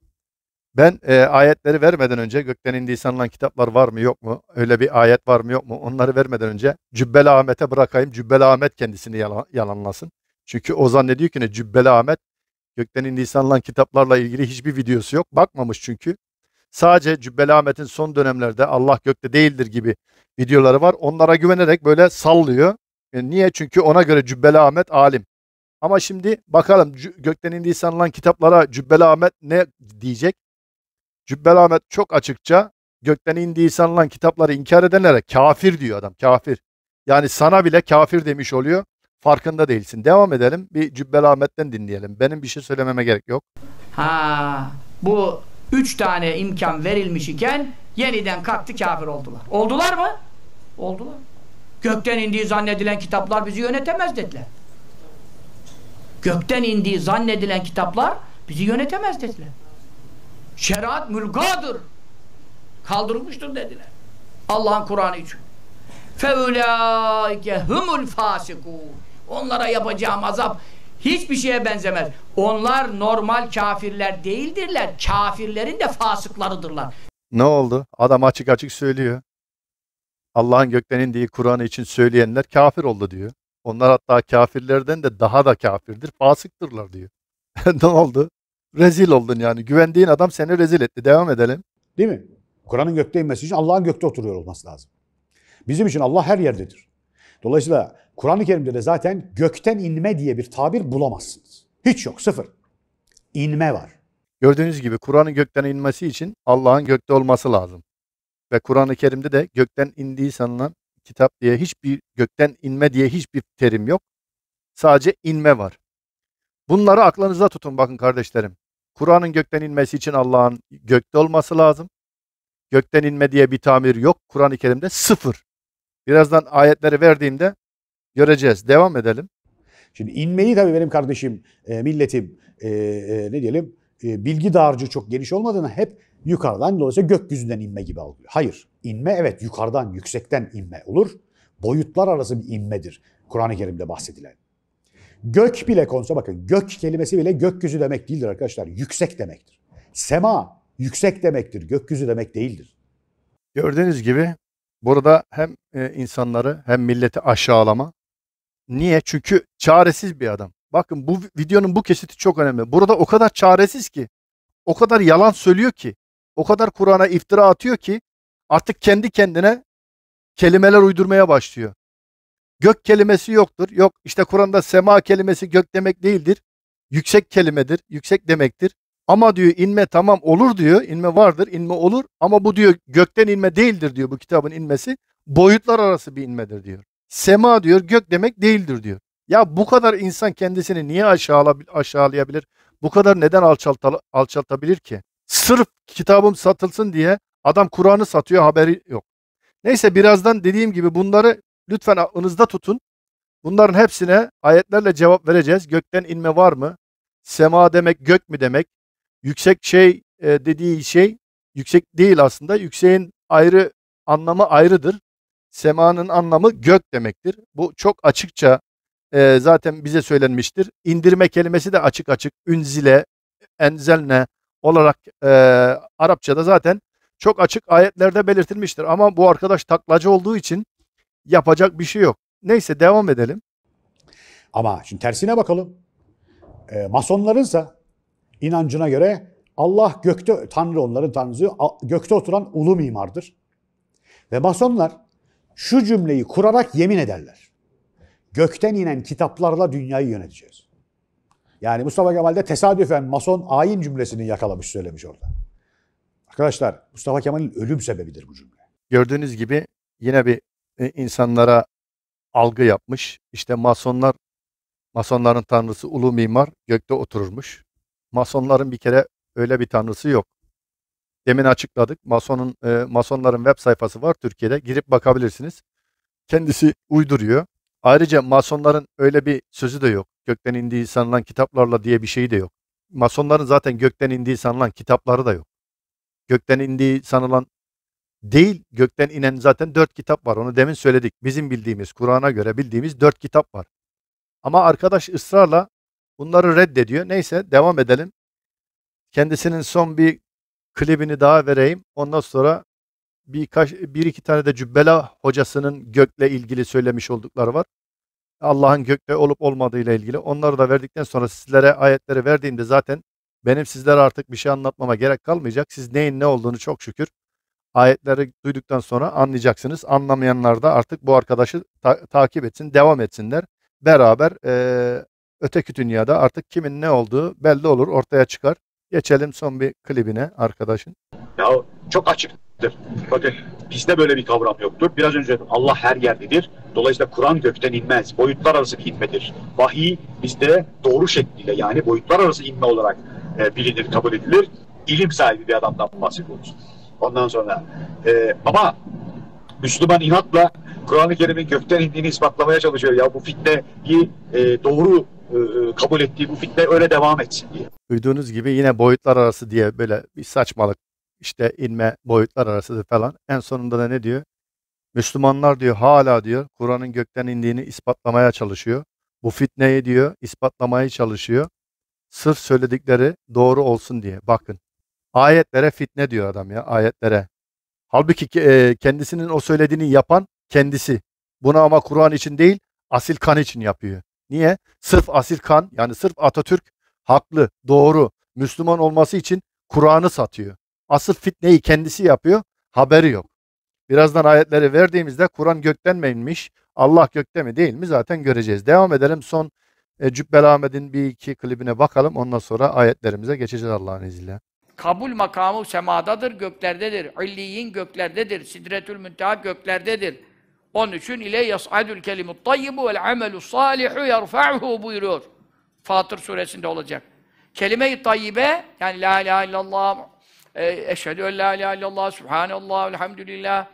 Ben e, ayetleri vermeden önce gökten indiği sanılan kitaplar var mı yok mu? Öyle bir ayet var mı yok mu? Onları vermeden önce Cübbeli Ahmet'e bırakayım. Cübbeli Ahmet kendisini yalan, yalanlasın. Çünkü o zannediyor ki ne Cübbeli Ahmet gökten indiği sanılan kitaplarla ilgili hiçbir videosu yok. Bakmamış çünkü. Sadece Cübbeli Ahmet'in son dönemlerde Allah gökte değildir gibi videoları var. Onlara güvenerek böyle sallıyor. E, niye? Çünkü ona göre Cübbeli Ahmet alim. Ama şimdi bakalım gökten indiği sanılan kitaplara Cübbeli Ahmet ne diyecek? Cübbeli Ahmet çok açıkça gökten indiği sanılan kitapları inkar edenlere kafir diyor adam kafir. Yani sana bile kafir demiş oluyor. Farkında değilsin. Devam edelim. Bir Cübbeli Ahmet'ten dinleyelim. Benim bir şey söylememe gerek yok. Ha, bu üç tane imkan verilmiş iken yeniden kalktı kafir oldular. Oldular mı? Oldular. Gökten indiği zannedilen kitaplar bizi yönetemez dediler. Gökten indiği zannedilen kitaplar bizi yönetemez dediler. Şeriat mülgadır. Kaldırılmıştır dediler. Allah'ın Kur'an'ı için. فَاُولَٰئِكَ هُمُ الْفَاسِقُونَ Onlara yapacağım azap hiçbir şeye benzemez. Onlar normal kafirler değildirler. Kafirlerin de fasıklarıdırlar. Ne oldu? Adam açık açık söylüyor. Allah'ın gökten indiği Kur'an için söyleyenler kafir oldu diyor. Onlar hatta kafirlerden de daha da kafirdir, fasıktırlar diyor. (laughs) ne oldu? Rezil oldun yani. Güvendiğin adam seni rezil etti. Devam edelim. Değil mi? Kur'an'ın gökte inmesi için Allah'ın gökte oturuyor olması lazım. Bizim için Allah her yerdedir. Dolayısıyla Kur'an-ı Kerim'de de zaten gökten inme diye bir tabir bulamazsınız. Hiç yok, sıfır. İnme var. Gördüğünüz gibi Kur'an'ın gökten inmesi için Allah'ın gökte olması lazım ve Kur'an-ı Kerim'de de gökten indiği sanılan kitap diye hiçbir gökten inme diye hiçbir terim yok. Sadece inme var. Bunları aklınızda tutun bakın kardeşlerim. Kur'an'ın gökten inmesi için Allah'ın gökte olması lazım. Gökten inme diye bir tamir yok. Kur'an-ı Kerim'de sıfır. Birazdan ayetleri verdiğimde göreceğiz. Devam edelim. Şimdi inmeyi tabii benim kardeşim, e, milletim, e, e, ne diyelim, bilgi dağarcığı çok geniş olmadığını hep yukarıdan dolayısıyla gökyüzünden inme gibi algılıyor. Hayır. İnme evet yukarıdan, yüksekten inme olur. Boyutlar arası bir inmedir Kur'an-ı Kerim'de bahsedilen. Gök bile konsa, bakın gök kelimesi bile gökyüzü demek değildir arkadaşlar. Yüksek demektir. Sema yüksek demektir. Gökyüzü demek değildir. Gördüğünüz gibi burada hem e, insanları hem milleti aşağılama. Niye? Çünkü çaresiz bir adam. Bakın bu videonun bu kesiti çok önemli. Burada o kadar çaresiz ki, o kadar yalan söylüyor ki o kadar Kur'an'a iftira atıyor ki artık kendi kendine kelimeler uydurmaya başlıyor. Gök kelimesi yoktur. Yok işte Kur'an'da sema kelimesi gök demek değildir. Yüksek kelimedir. Yüksek demektir. Ama diyor inme tamam olur diyor. İnme vardır, inme olur ama bu diyor gökten inme değildir diyor bu kitabın inmesi. Boyutlar arası bir inmedir diyor. Sema diyor gök demek değildir diyor. Ya bu kadar insan kendisini niye aşağılayabilir? Bu kadar neden alçaltabilir ki? Sırf kitabım satılsın diye adam Kur'an'ı satıyor haberi yok. Neyse birazdan dediğim gibi bunları lütfen aklınızda tutun. Bunların hepsine ayetlerle cevap vereceğiz. Gökten inme var mı? Sema demek gök mü demek? Yüksek şey e, dediği şey yüksek değil aslında. Yükseğin ayrı anlamı ayrıdır. Semanın anlamı gök demektir. Bu çok açıkça e, zaten bize söylenmiştir. İndirme kelimesi de açık açık. Ünzile, enzelne, olarak e, Arapçada zaten çok açık ayetlerde belirtilmiştir. Ama bu arkadaş taklacı olduğu için yapacak bir şey yok. Neyse devam edelim. Ama şimdi tersine bakalım. E, ise inancına göre Allah gökte, Tanrı onların tanrısı, gökte oturan ulu mimardır. Ve masonlar şu cümleyi kurarak yemin ederler. Gökten inen kitaplarla dünyayı yöneteceğiz. Yani Mustafa Kemal de tesadüfen mason ayin cümlesini yakalamış söylemiş orada. Arkadaşlar Mustafa Kemal'in ölüm sebebidir bu cümle. Gördüğünüz gibi yine bir e, insanlara algı yapmış. İşte masonlar, masonların tanrısı ulu mimar gökte otururmuş. Masonların bir kere öyle bir tanrısı yok. Demin açıkladık. Masonun, e, masonların web sayfası var Türkiye'de. Girip bakabilirsiniz. Kendisi uyduruyor. Ayrıca masonların öyle bir sözü de yok. Gökten indiği sanılan kitaplarla diye bir şey de yok. Masonların zaten gökten indiği sanılan kitapları da yok. Gökten indiği sanılan değil, gökten inen zaten dört kitap var. Onu demin söyledik. Bizim bildiğimiz, Kur'an'a göre bildiğimiz dört kitap var. Ama arkadaş ısrarla bunları reddediyor. Neyse devam edelim. Kendisinin son bir klibini daha vereyim. Ondan sonra birkaç bir iki tane de Cübbela hocasının gökle ilgili söylemiş oldukları var. Allah'ın gökte olup olmadığıyla ilgili. Onları da verdikten sonra sizlere ayetleri verdiğimde zaten benim sizlere artık bir şey anlatmama gerek kalmayacak. Siz neyin ne olduğunu çok şükür ayetleri duyduktan sonra anlayacaksınız. Anlamayanlar da artık bu arkadaşı ta- takip etsin, devam etsinler. Beraber e, öteki dünyada artık kimin ne olduğu belli olur, ortaya çıkar. Geçelim son bir klibine arkadaşın. Ya çok açık yoktur. Bakın bizde böyle bir kavram yoktur. Biraz önce dedim Allah her yerdedir. Dolayısıyla Kur'an gökten inmez. Boyutlar arası bir inmedir. Vahiy bizde doğru şekliyle yani boyutlar arası inme olarak e, bilinir, kabul edilir. İlim sahibi bir adamdan bahsediyoruz. Ondan sonra e, ama Müslüman inatla Kur'an-ı Kerim'in gökten indiğini ispatlamaya çalışıyor. Ya bu fitneyi e, doğru e, e, kabul ettiği bu fitne öyle devam etsin diye. Duyduğunuz gibi yine boyutlar arası diye böyle bir saçmalık işte inme boyutlar arasıdır falan. En sonunda da ne diyor? Müslümanlar diyor hala diyor Kur'an'ın gökten indiğini ispatlamaya çalışıyor. Bu fitneyi diyor ispatlamaya çalışıyor. Sırf söyledikleri doğru olsun diye. Bakın ayetlere fitne diyor adam ya ayetlere. Halbuki e, kendisinin o söylediğini yapan kendisi. Bunu ama Kur'an için değil asil kan için yapıyor. Niye? Sırf asil kan yani sırf Atatürk haklı, doğru, Müslüman olması için Kur'an'ı satıyor. Asıl fitneyi kendisi yapıyor. Haberi yok. Birazdan ayetleri verdiğimizde Kur'an gökten mi inmiş? Allah gökte mi değil mi? Zaten göreceğiz. Devam edelim. Son e, Cübbeli Ahmet'in bir iki klibine bakalım. Ondan sonra ayetlerimize geçeceğiz Allah'ın izniyle. Kabul makamı semadadır, göklerdedir. İlliyin göklerdedir. Sidretül münteha göklerdedir. Onun için ile yas'adül kelimut tayyibu vel amelü salihu yerfa'hu buyuruyor. Fatır suresinde olacak. Kelime-i tayyibe yani la ilahe illallah Eşhedü en la ilahe illallah, subhanallah, elhamdülillah,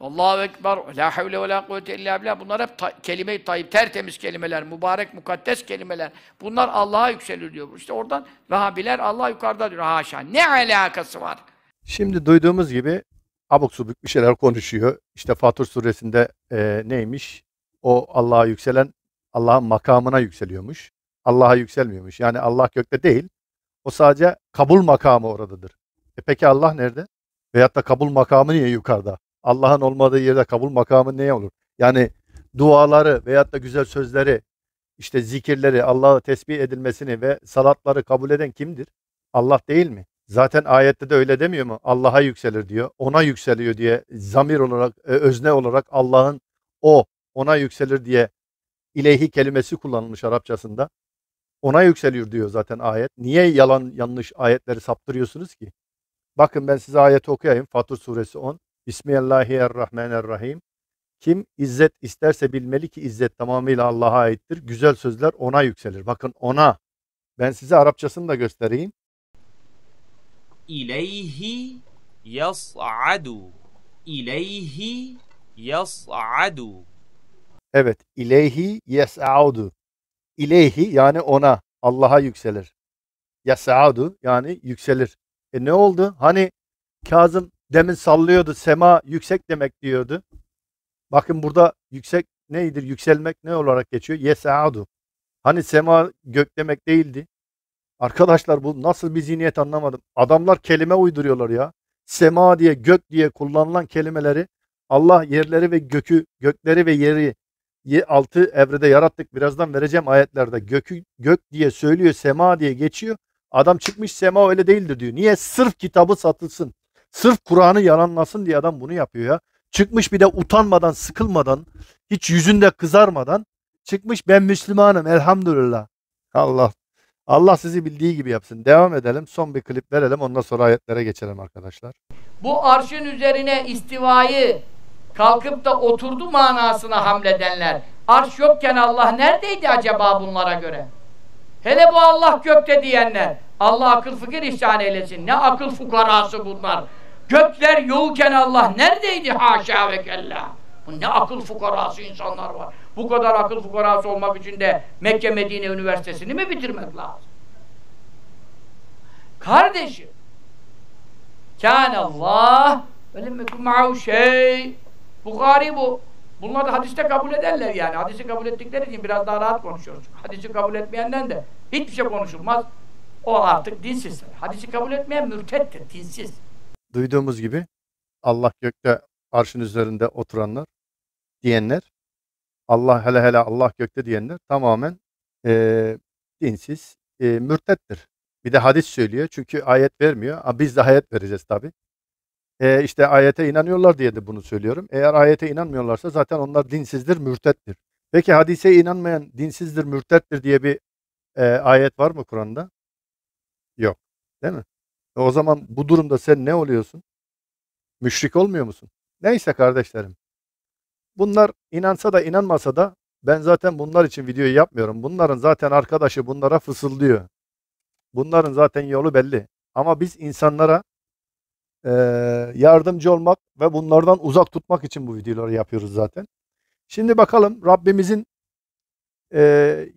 Allahu Ekber, la havle ve la kuvvete illa billah. Bunlar hep ta- kelime-i tayyip, tertemiz kelimeler, mübarek, mukaddes kelimeler. Bunlar Allah'a yükselir diyor. İşte oradan Vehhabiler Allah yukarıda diyor. Haşa. Ne alakası var? Şimdi duyduğumuz gibi abuk subuk bir şeyler konuşuyor. İşte Fatur suresinde e, neymiş? O Allah'a yükselen, Allah'ın makamına yükseliyormuş. Allah'a yükselmiyormuş. Yani Allah gökte değil. O sadece kabul makamı oradadır. E peki Allah nerede? Veyahut da kabul makamı niye yukarıda? Allah'ın olmadığı yerde kabul makamı niye olur? Yani duaları veyahut da güzel sözleri, işte zikirleri, Allah'a tesbih edilmesini ve salatları kabul eden kimdir? Allah değil mi? Zaten ayette de öyle demiyor mu? Allah'a yükselir diyor. Ona yükseliyor diye zamir olarak, e, özne olarak Allah'ın o, ona yükselir diye ileyhi kelimesi kullanılmış Arapçasında. Ona yükseliyor diyor zaten ayet. Niye yalan yanlış ayetleri saptırıyorsunuz ki? Bakın ben size ayet okuyayım. Fatur suresi 10. Bismillahirrahmanirrahim. Kim izzet isterse bilmeli ki izzet tamamıyla Allah'a aittir. Güzel sözler ona yükselir. Bakın ona. Ben size Arapçasını da göstereyim. İleyhi yas'adu. İleyhi yas'adu. Evet. İleyhi yas'adu. İleyhi yani ona. Allah'a yükselir. Yas'adu yani yükselir. E ne oldu? Hani Kazım demin sallıyordu. Sema yüksek demek diyordu. Bakın burada yüksek neydir? Yükselmek ne olarak geçiyor? Yesa'du. Hani sema gök demek değildi. Arkadaşlar bu nasıl bir zihniyet anlamadım. Adamlar kelime uyduruyorlar ya. Sema diye gök diye kullanılan kelimeleri Allah yerleri ve gökü, gökleri ve yeri altı evrede yarattık. Birazdan vereceğim ayetlerde. Gökü gök diye söylüyor, sema diye geçiyor. Adam çıkmış sema öyle değildir diyor. Niye? Sırf kitabı satılsın. Sırf Kur'an'ı yalanlasın diye adam bunu yapıyor ya. Çıkmış bir de utanmadan, sıkılmadan, hiç yüzünde kızarmadan çıkmış ben Müslümanım elhamdülillah. Allah Allah sizi bildiği gibi yapsın. Devam edelim. Son bir klip verelim. Ondan sonra ayetlere geçelim arkadaşlar. Bu arşın üzerine istivayı kalkıp da oturdu manasına hamledenler. Arş yokken Allah neredeydi acaba bunlara göre? Hele bu Allah gökte diyenler. Allah akıl fikir ihsan eylesin. Ne akıl fukarası bunlar. Gökler yoğuken Allah neredeydi haşa ve kella. Bu ne akıl fukarası insanlar var. Bu kadar akıl fukarası olmak için de Mekke Medine Üniversitesi'ni mi bitirmek lazım? Kardeşim. Kânallâh ve lemmekû ma'u şey. Bukhari bu. Bunlar da hadiste kabul ederler yani. Hadisi kabul ettikleri için biraz daha rahat konuşuyoruz. Hadisi kabul etmeyenden de hiçbir şey konuşulmaz. O artık dinsiz. Hadisi kabul etmeyen mürtettir, dinsiz. Duyduğumuz gibi Allah gökte arşın üzerinde oturanlar diyenler, Allah hele hele Allah gökte diyenler tamamen e, dinsiz, e, mürtettir. Bir de hadis söylüyor çünkü ayet vermiyor. Ha, biz de ayet vereceğiz tabi e, işte ayete inanıyorlar diye de bunu söylüyorum. Eğer ayete inanmıyorlarsa zaten onlar dinsizdir, mürtettir. Peki hadise inanmayan dinsizdir, mürtettir diye bir e, ayet var mı Kur'an'da? Yok. Değil mi? E, o zaman bu durumda sen ne oluyorsun? Müşrik olmuyor musun? Neyse kardeşlerim. Bunlar inansa da inanmasa da ben zaten bunlar için videoyu yapmıyorum. Bunların zaten arkadaşı bunlara fısıldıyor. Bunların zaten yolu belli. Ama biz insanlara e, yardımcı olmak ve bunlardan uzak tutmak için bu videoları yapıyoruz zaten. Şimdi bakalım Rabbimizin e,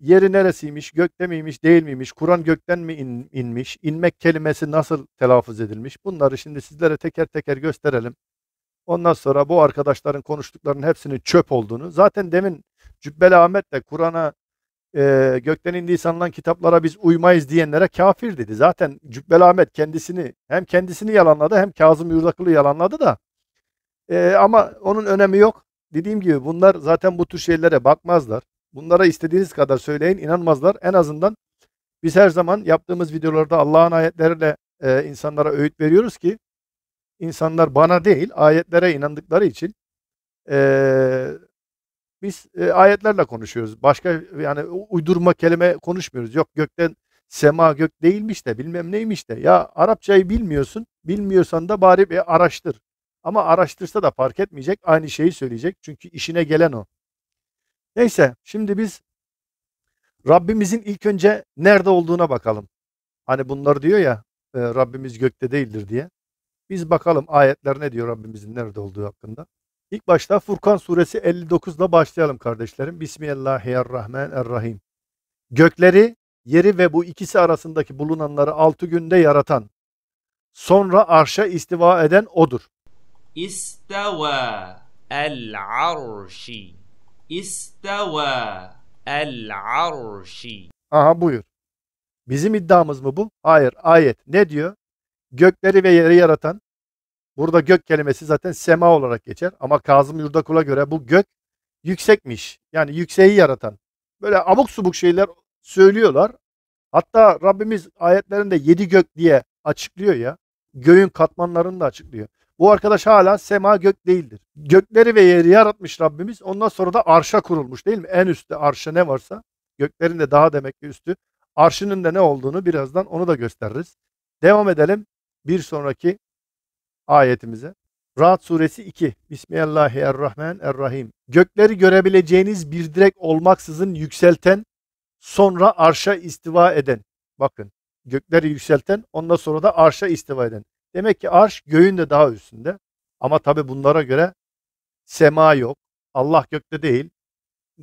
yeri neresiymiş, gökte miymiş, değil miymiş, Kur'an gökten mi in, inmiş, inmek kelimesi nasıl telaffuz edilmiş bunları şimdi sizlere teker teker gösterelim. Ondan sonra bu arkadaşların konuştuklarının hepsinin çöp olduğunu zaten demin Cübbeli de Kur'an'a e, gökten indiği sanılan kitaplara biz uymayız diyenlere kafir dedi. Zaten Cübbel Ahmet kendisini hem kendisini yalanladı hem Kazım Yurdakıl'ı yalanladı da e, ama onun önemi yok. Dediğim gibi bunlar zaten bu tür şeylere bakmazlar. Bunlara istediğiniz kadar söyleyin inanmazlar. En azından biz her zaman yaptığımız videolarda Allah'ın ayetleriyle e, insanlara öğüt veriyoruz ki insanlar bana değil ayetlere inandıkları için e, biz e, ayetlerle konuşuyoruz. Başka yani uydurma kelime konuşmuyoruz. Yok gökten sema gök değilmiş de bilmem neymiş de. Ya Arapçayı bilmiyorsun. Bilmiyorsan da bari bir araştır. Ama araştırsa da fark etmeyecek. Aynı şeyi söyleyecek. Çünkü işine gelen o. Neyse şimdi biz Rabbimizin ilk önce nerede olduğuna bakalım. Hani bunlar diyor ya e, Rabbimiz gökte değildir diye. Biz bakalım ayetler ne diyor Rabbimizin nerede olduğu hakkında. İlk başta Furkan suresi 59 ile başlayalım kardeşlerim. Bismillahirrahmanirrahim. Gökleri, yeri ve bu ikisi arasındaki bulunanları altı günde yaratan, sonra arşa istiva eden odur. İsteva el arşi. İsteva el arşi. Aha buyur. Bizim iddiamız mı bu? Hayır. Ayet ne diyor? Gökleri ve yeri yaratan, Burada gök kelimesi zaten sema olarak geçer. Ama Kazım Yurdakul'a göre bu gök yüksekmiş. Yani yükseği yaratan. Böyle abuk subuk şeyler söylüyorlar. Hatta Rabbimiz ayetlerinde yedi gök diye açıklıyor ya. Göğün katmanlarını da açıklıyor. Bu arkadaş hala sema gök değildir. Gökleri ve yeri yaratmış Rabbimiz. Ondan sonra da arşa kurulmuş değil mi? En üstte arşa ne varsa göklerin de daha demek ki üstü. Arşının da ne olduğunu birazdan onu da gösteririz. Devam edelim bir sonraki ayetimize. Rahat suresi 2. Bismillahi errahman errahim. Gökleri görebileceğiniz bir direk olmaksızın yükselten, sonra arşa istiva eden. Bakın gökleri yükselten, ondan sonra da arşa istiva eden. Demek ki arş göğün de daha üstünde. Ama tabi bunlara göre sema yok. Allah gökte değil.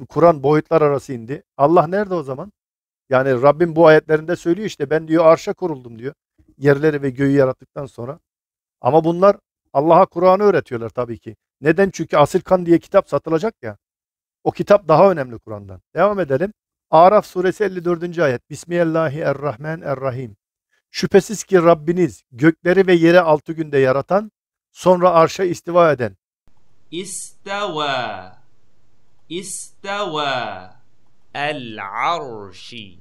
Kur'an boyutlar arası indi. Allah nerede o zaman? Yani Rabbim bu ayetlerinde söylüyor işte ben diyor arşa kuruldum diyor. Yerleri ve göğü yarattıktan sonra. Ama bunlar Allah'a Kur'an'ı öğretiyorlar tabii ki. Neden? Çünkü Asil Kan diye kitap satılacak ya. O kitap daha önemli Kur'an'dan. Devam edelim. Araf suresi 54. ayet. Bismillahi errahman errahim. Şüphesiz ki Rabbiniz gökleri ve yeri altı günde yaratan, sonra arşa istiva eden. İsteva. İsteva. El arşi.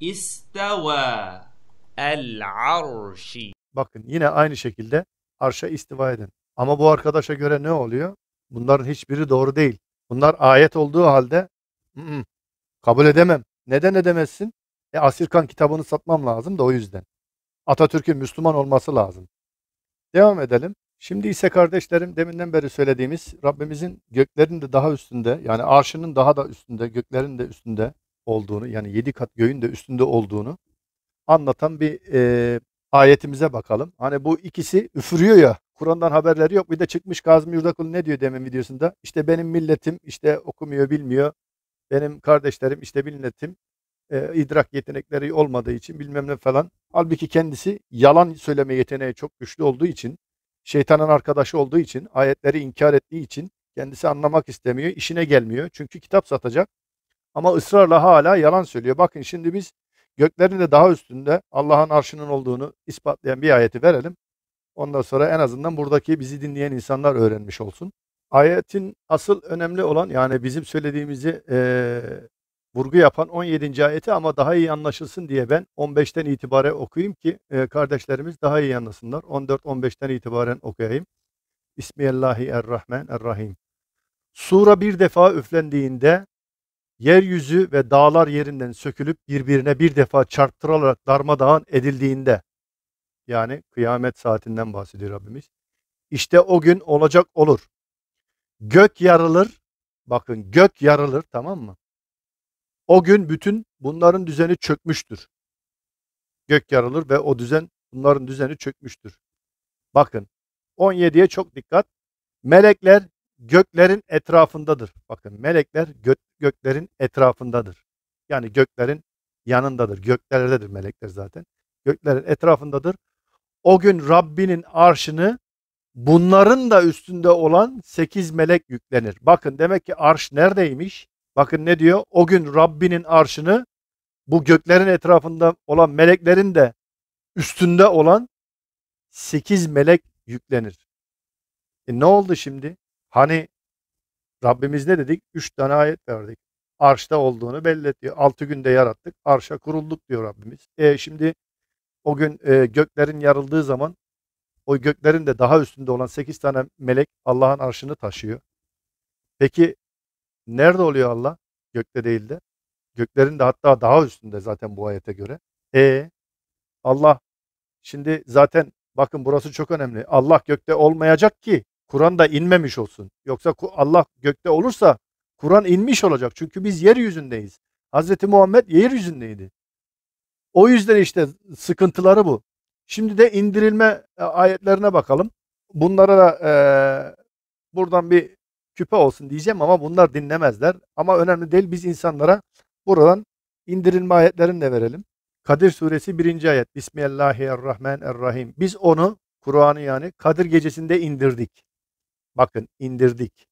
İsteva. El arşi. Bakın yine aynı şekilde arşa istiva edin. Ama bu arkadaşa göre ne oluyor? Bunların hiçbiri doğru değil. Bunlar ayet olduğu halde Hı -hı, kabul edemem. Neden edemezsin? E Asirkan kitabını satmam lazım da o yüzden. Atatürk'ün Müslüman olması lazım. Devam edelim. Şimdi ise kardeşlerim deminden beri söylediğimiz Rabbimizin göklerin de daha üstünde yani arşının daha da üstünde göklerin de üstünde olduğunu yani yedi kat göğün de üstünde olduğunu anlatan bir e, ayetimize bakalım. Hani bu ikisi üfürüyor ya. Kur'an'dan haberleri yok. Bir de çıkmış Kazım Yurdakul ne diyor demin videosunda? İşte benim milletim işte okumuyor bilmiyor. Benim kardeşlerim işte milletim e, idrak yetenekleri olmadığı için bilmem ne falan. Halbuki kendisi yalan söyleme yeteneği çok güçlü olduğu için, şeytanın arkadaşı olduğu için, ayetleri inkar ettiği için kendisi anlamak istemiyor, işine gelmiyor. Çünkü kitap satacak ama ısrarla hala yalan söylüyor. Bakın şimdi biz göklerin de daha üstünde Allah'ın arşının olduğunu ispatlayan bir ayeti verelim. Ondan sonra en azından buradaki bizi dinleyen insanlar öğrenmiş olsun. Ayetin asıl önemli olan yani bizim söylediğimizi e, vurgu yapan 17. ayeti ama daha iyi anlaşılsın diye ben 15'ten itibaren okuyayım ki e, kardeşlerimiz daha iyi anlasınlar. 14-15'ten itibaren okuyayım. Bismillahi Errahman Errahim. Sura bir defa üflendiğinde yeryüzü ve dağlar yerinden sökülüp birbirine bir defa çarptırılarak darmadağın edildiğinde yani kıyamet saatinden bahsediyor Rabbimiz. İşte o gün olacak olur. Gök yarılır. Bakın gök yarılır tamam mı? O gün bütün bunların düzeni çökmüştür. Gök yarılır ve o düzen bunların düzeni çökmüştür. Bakın 17'ye çok dikkat. Melekler göklerin etrafındadır. Bakın melekler gök, göklerin etrafındadır. Yani göklerin yanındadır. Göklerdedir melekler zaten. Göklerin etrafındadır. O gün Rabbinin arşını bunların da üstünde olan sekiz melek yüklenir. Bakın demek ki arş neredeymiş? Bakın ne diyor? O gün Rabbinin arşını bu göklerin etrafında olan meleklerin de üstünde olan sekiz melek yüklenir. E ne oldu şimdi? Hani Rabbimiz ne dedik? Üç tane ayet verdik. Arşta olduğunu belli ediyor. Altı günde yarattık. Arşa kurulduk diyor Rabbimiz. E şimdi o gün e, göklerin yarıldığı zaman o göklerin de daha üstünde olan sekiz tane melek Allah'ın arşını taşıyor. Peki nerede oluyor Allah? Gökte değil de. Göklerin de hatta daha üstünde zaten bu ayete göre. E Allah şimdi zaten bakın burası çok önemli. Allah gökte olmayacak ki Kur'an da inmemiş olsun. Yoksa Allah gökte olursa Kur'an inmiş olacak. Çünkü biz yeryüzündeyiz. Hz. Muhammed yeryüzündeydi. O yüzden işte sıkıntıları bu. Şimdi de indirilme e, ayetlerine bakalım. Bunlara da e, buradan bir küpe olsun diyeceğim ama bunlar dinlemezler. Ama önemli değil biz insanlara buradan indirilme ayetlerini de verelim. Kadir suresi 1. ayet. Bismillahirrahmanirrahim. Biz onu Kur'an'ı yani Kadir gecesinde indirdik. Bakın indirdik.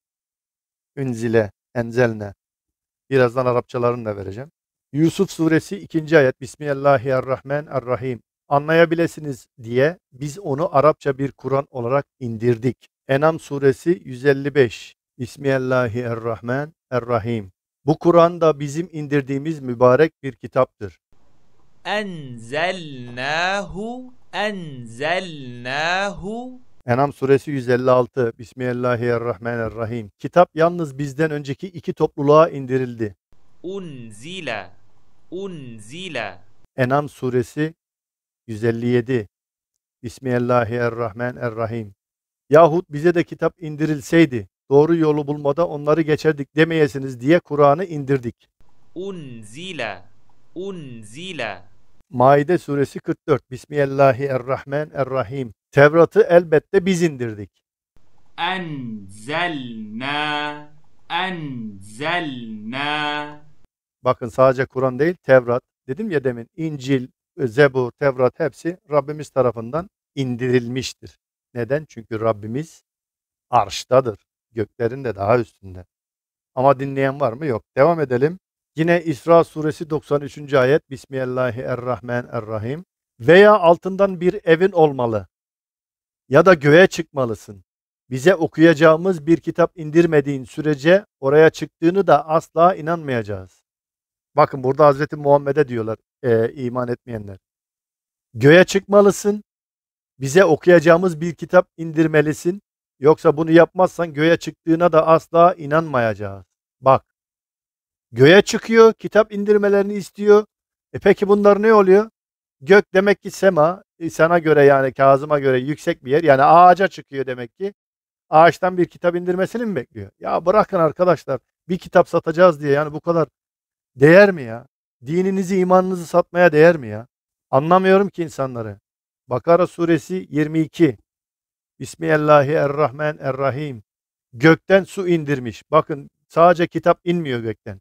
Ünzile, enzelne. Birazdan Arapçalarını da vereceğim. Yusuf suresi 2. ayet. Bismillahirrahmanirrahim. Anlayabilesiniz diye biz onu Arapça bir Kur'an olarak indirdik. Enam suresi 155. Bismillahirrahmanirrahim. Bu Kur'an da bizim indirdiğimiz mübarek bir kitaptır. Enzelnahu enzelnahu Enam suresi 156 Bismillahirrahmanirrahim. Kitap yalnız bizden önceki iki topluluğa indirildi. Unzile Unzile Enam suresi 157 Bismillahirrahmanirrahim. Yahut bize de kitap indirilseydi doğru yolu bulmada onları geçerdik demeyesiniz diye Kur'an'ı indirdik. Unzile Unzile Maide suresi 44 Bismillahirrahmanirrahim. Tevrat'ı elbette biz indirdik. Enzelna enzelna Bakın sadece Kur'an değil Tevrat. Dedim ya demin İncil, Zebur, Tevrat hepsi Rabbimiz tarafından indirilmiştir. Neden? Çünkü Rabbimiz arştadır. Göklerin de daha üstünde. Ama dinleyen var mı? Yok. Devam edelim. Yine İsra suresi 93. ayet Bismillahirrahmanirrahim. Veya altından bir evin olmalı ya da göğe çıkmalısın. Bize okuyacağımız bir kitap indirmediğin sürece oraya çıktığını da asla inanmayacağız. Bakın burada Hazreti Muhammed'e diyorlar e, iman etmeyenler. Göğe çıkmalısın, bize okuyacağımız bir kitap indirmelisin. Yoksa bunu yapmazsan göğe çıktığına da asla inanmayacağız. Bak, göğe çıkıyor, kitap indirmelerini istiyor. E peki bunlar ne oluyor? Gök demek ki sema, e, sana göre yani Kazım'a göre yüksek bir yer. Yani ağaca çıkıyor demek ki. Ağaçtan bir kitap indirmesini mi bekliyor? Ya bırakın arkadaşlar bir kitap satacağız diye yani bu kadar değer mi ya? Dininizi imanınızı satmaya değer mi ya? Anlamıyorum ki insanları. Bakara suresi 22. Bismillahi Errahman Errahim. Gökten su indirmiş. Bakın sadece kitap inmiyor gökten.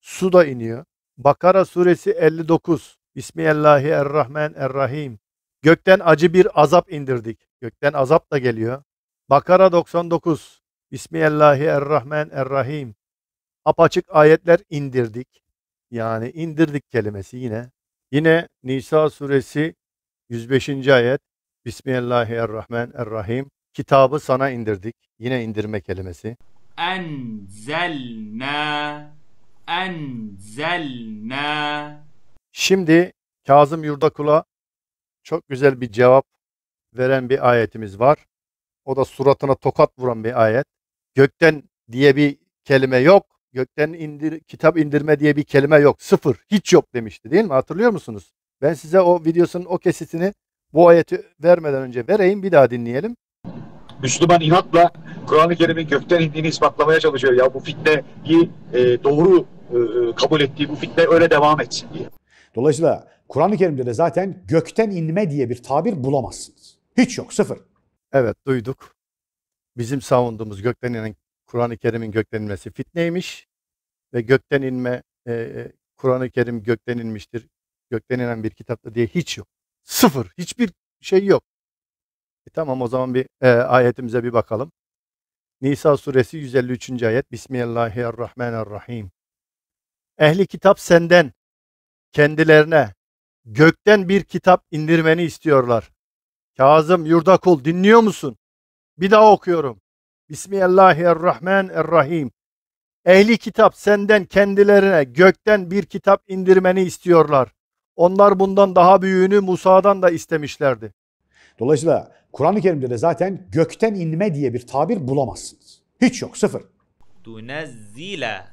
Su da iniyor. Bakara suresi 59. Bismillahi Errahman Errahim. Gökten acı bir azap indirdik. Gökten azap da geliyor. Bakara 99. Bismillahi Errahman Errahim. Apaçık ayetler indirdik. Yani indirdik kelimesi yine. Yine Nisa suresi 105. ayet. Bismillahi Errahman Errahim. Kitabı sana indirdik. Yine indirme kelimesi. Enzelna Enzelna Şimdi Kazım Yurdakula çok güzel bir cevap veren bir ayetimiz var. O da suratına tokat vuran bir ayet. Gökten diye bir kelime yok. Gökten indir, kitap indirme diye bir kelime yok. Sıfır. Hiç yok demişti değil mi? Hatırlıyor musunuz? Ben size o videosunun o kesitini bu ayeti vermeden önce vereyim. Bir daha dinleyelim. Müslüman inatla Kur'an-ı Kerim'in gökten indiğini ispatlamaya çalışıyor. Ya bu fitneyi e, doğru e, e kabul ettiği bu fitne öyle devam etsin diye. Dolayısıyla Kur'an-ı Kerim'de de zaten gökten inme diye bir tabir bulamazsınız. Hiç yok, sıfır. Evet, duyduk. Bizim savunduğumuz gökten inen Kur'an-ı Kerim'in gökten inmesi fitneymiş ve gökten inme e, e Kur'an-ı Kerim gökten inmiştir. Gökten inen bir kitapta diye hiç yok. Sıfır. Hiçbir şey yok. E tamam o zaman bir e, ayetimize bir bakalım. Nisa suresi 153. ayet. Bismillahirrahmanirrahim. Ehli kitap senden kendilerine gökten bir kitap indirmeni istiyorlar. Kazım Yurdakul dinliyor musun? Bir daha okuyorum. Bismillahirrahmanirrahim. Ehli kitap senden kendilerine gökten bir kitap indirmeni istiyorlar. Onlar bundan daha büyüğünü Musa'dan da istemişlerdi. Dolayısıyla Kur'an-ı Kerim'de de zaten gökten inme diye bir tabir bulamazsınız. Hiç yok, sıfır. Tunezzile,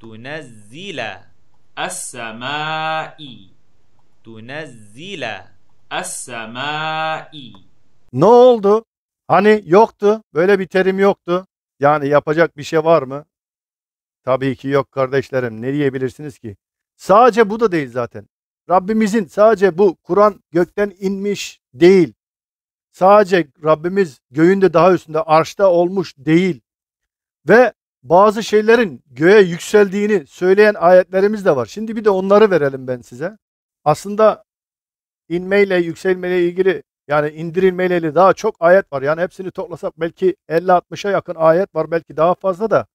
tunezzile, es-semâi tunezzile es-semai. Ne oldu? Hani yoktu, böyle bir terim yoktu. Yani yapacak bir şey var mı? Tabii ki yok kardeşlerim. Ne diyebilirsiniz ki? Sadece bu da değil zaten. Rabbimizin sadece bu Kur'an gökten inmiş değil. Sadece Rabbimiz göğün de daha üstünde arşta olmuş değil. Ve bazı şeylerin göğe yükseldiğini söyleyen ayetlerimiz de var. Şimdi bir de onları verelim ben size. Aslında inmeyle, yükselmeyle ilgili yani indirilmeyle daha çok ayet var. Yani hepsini toplasak belki 50-60'a yakın ayet var. Belki daha fazla da.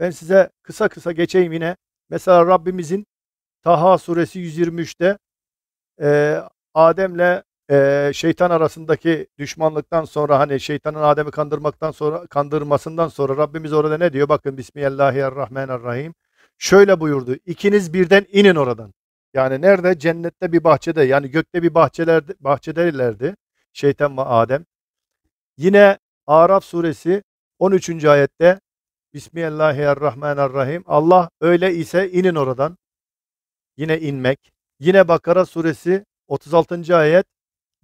Ben size kısa kısa geçeyim yine. Mesela Rabbimizin Taha suresi 123'te e, Adem'le e, şeytan arasındaki düşmanlıktan sonra hani şeytanın Adem'i kandırmaktan sonra kandırmasından sonra Rabbimiz orada ne diyor? Bakın Bismillahirrahmanirrahim. Şöyle buyurdu. İkiniz birden inin oradan. Yani nerede? Cennette bir bahçede yani gökte bir bahçelerde, bahçedeylerdi şeytan ve Adem. Yine Araf suresi 13. ayette Bismillahirrahmanirrahim. Allah öyle ise inin oradan. Yine inmek. Yine Bakara suresi 36. ayet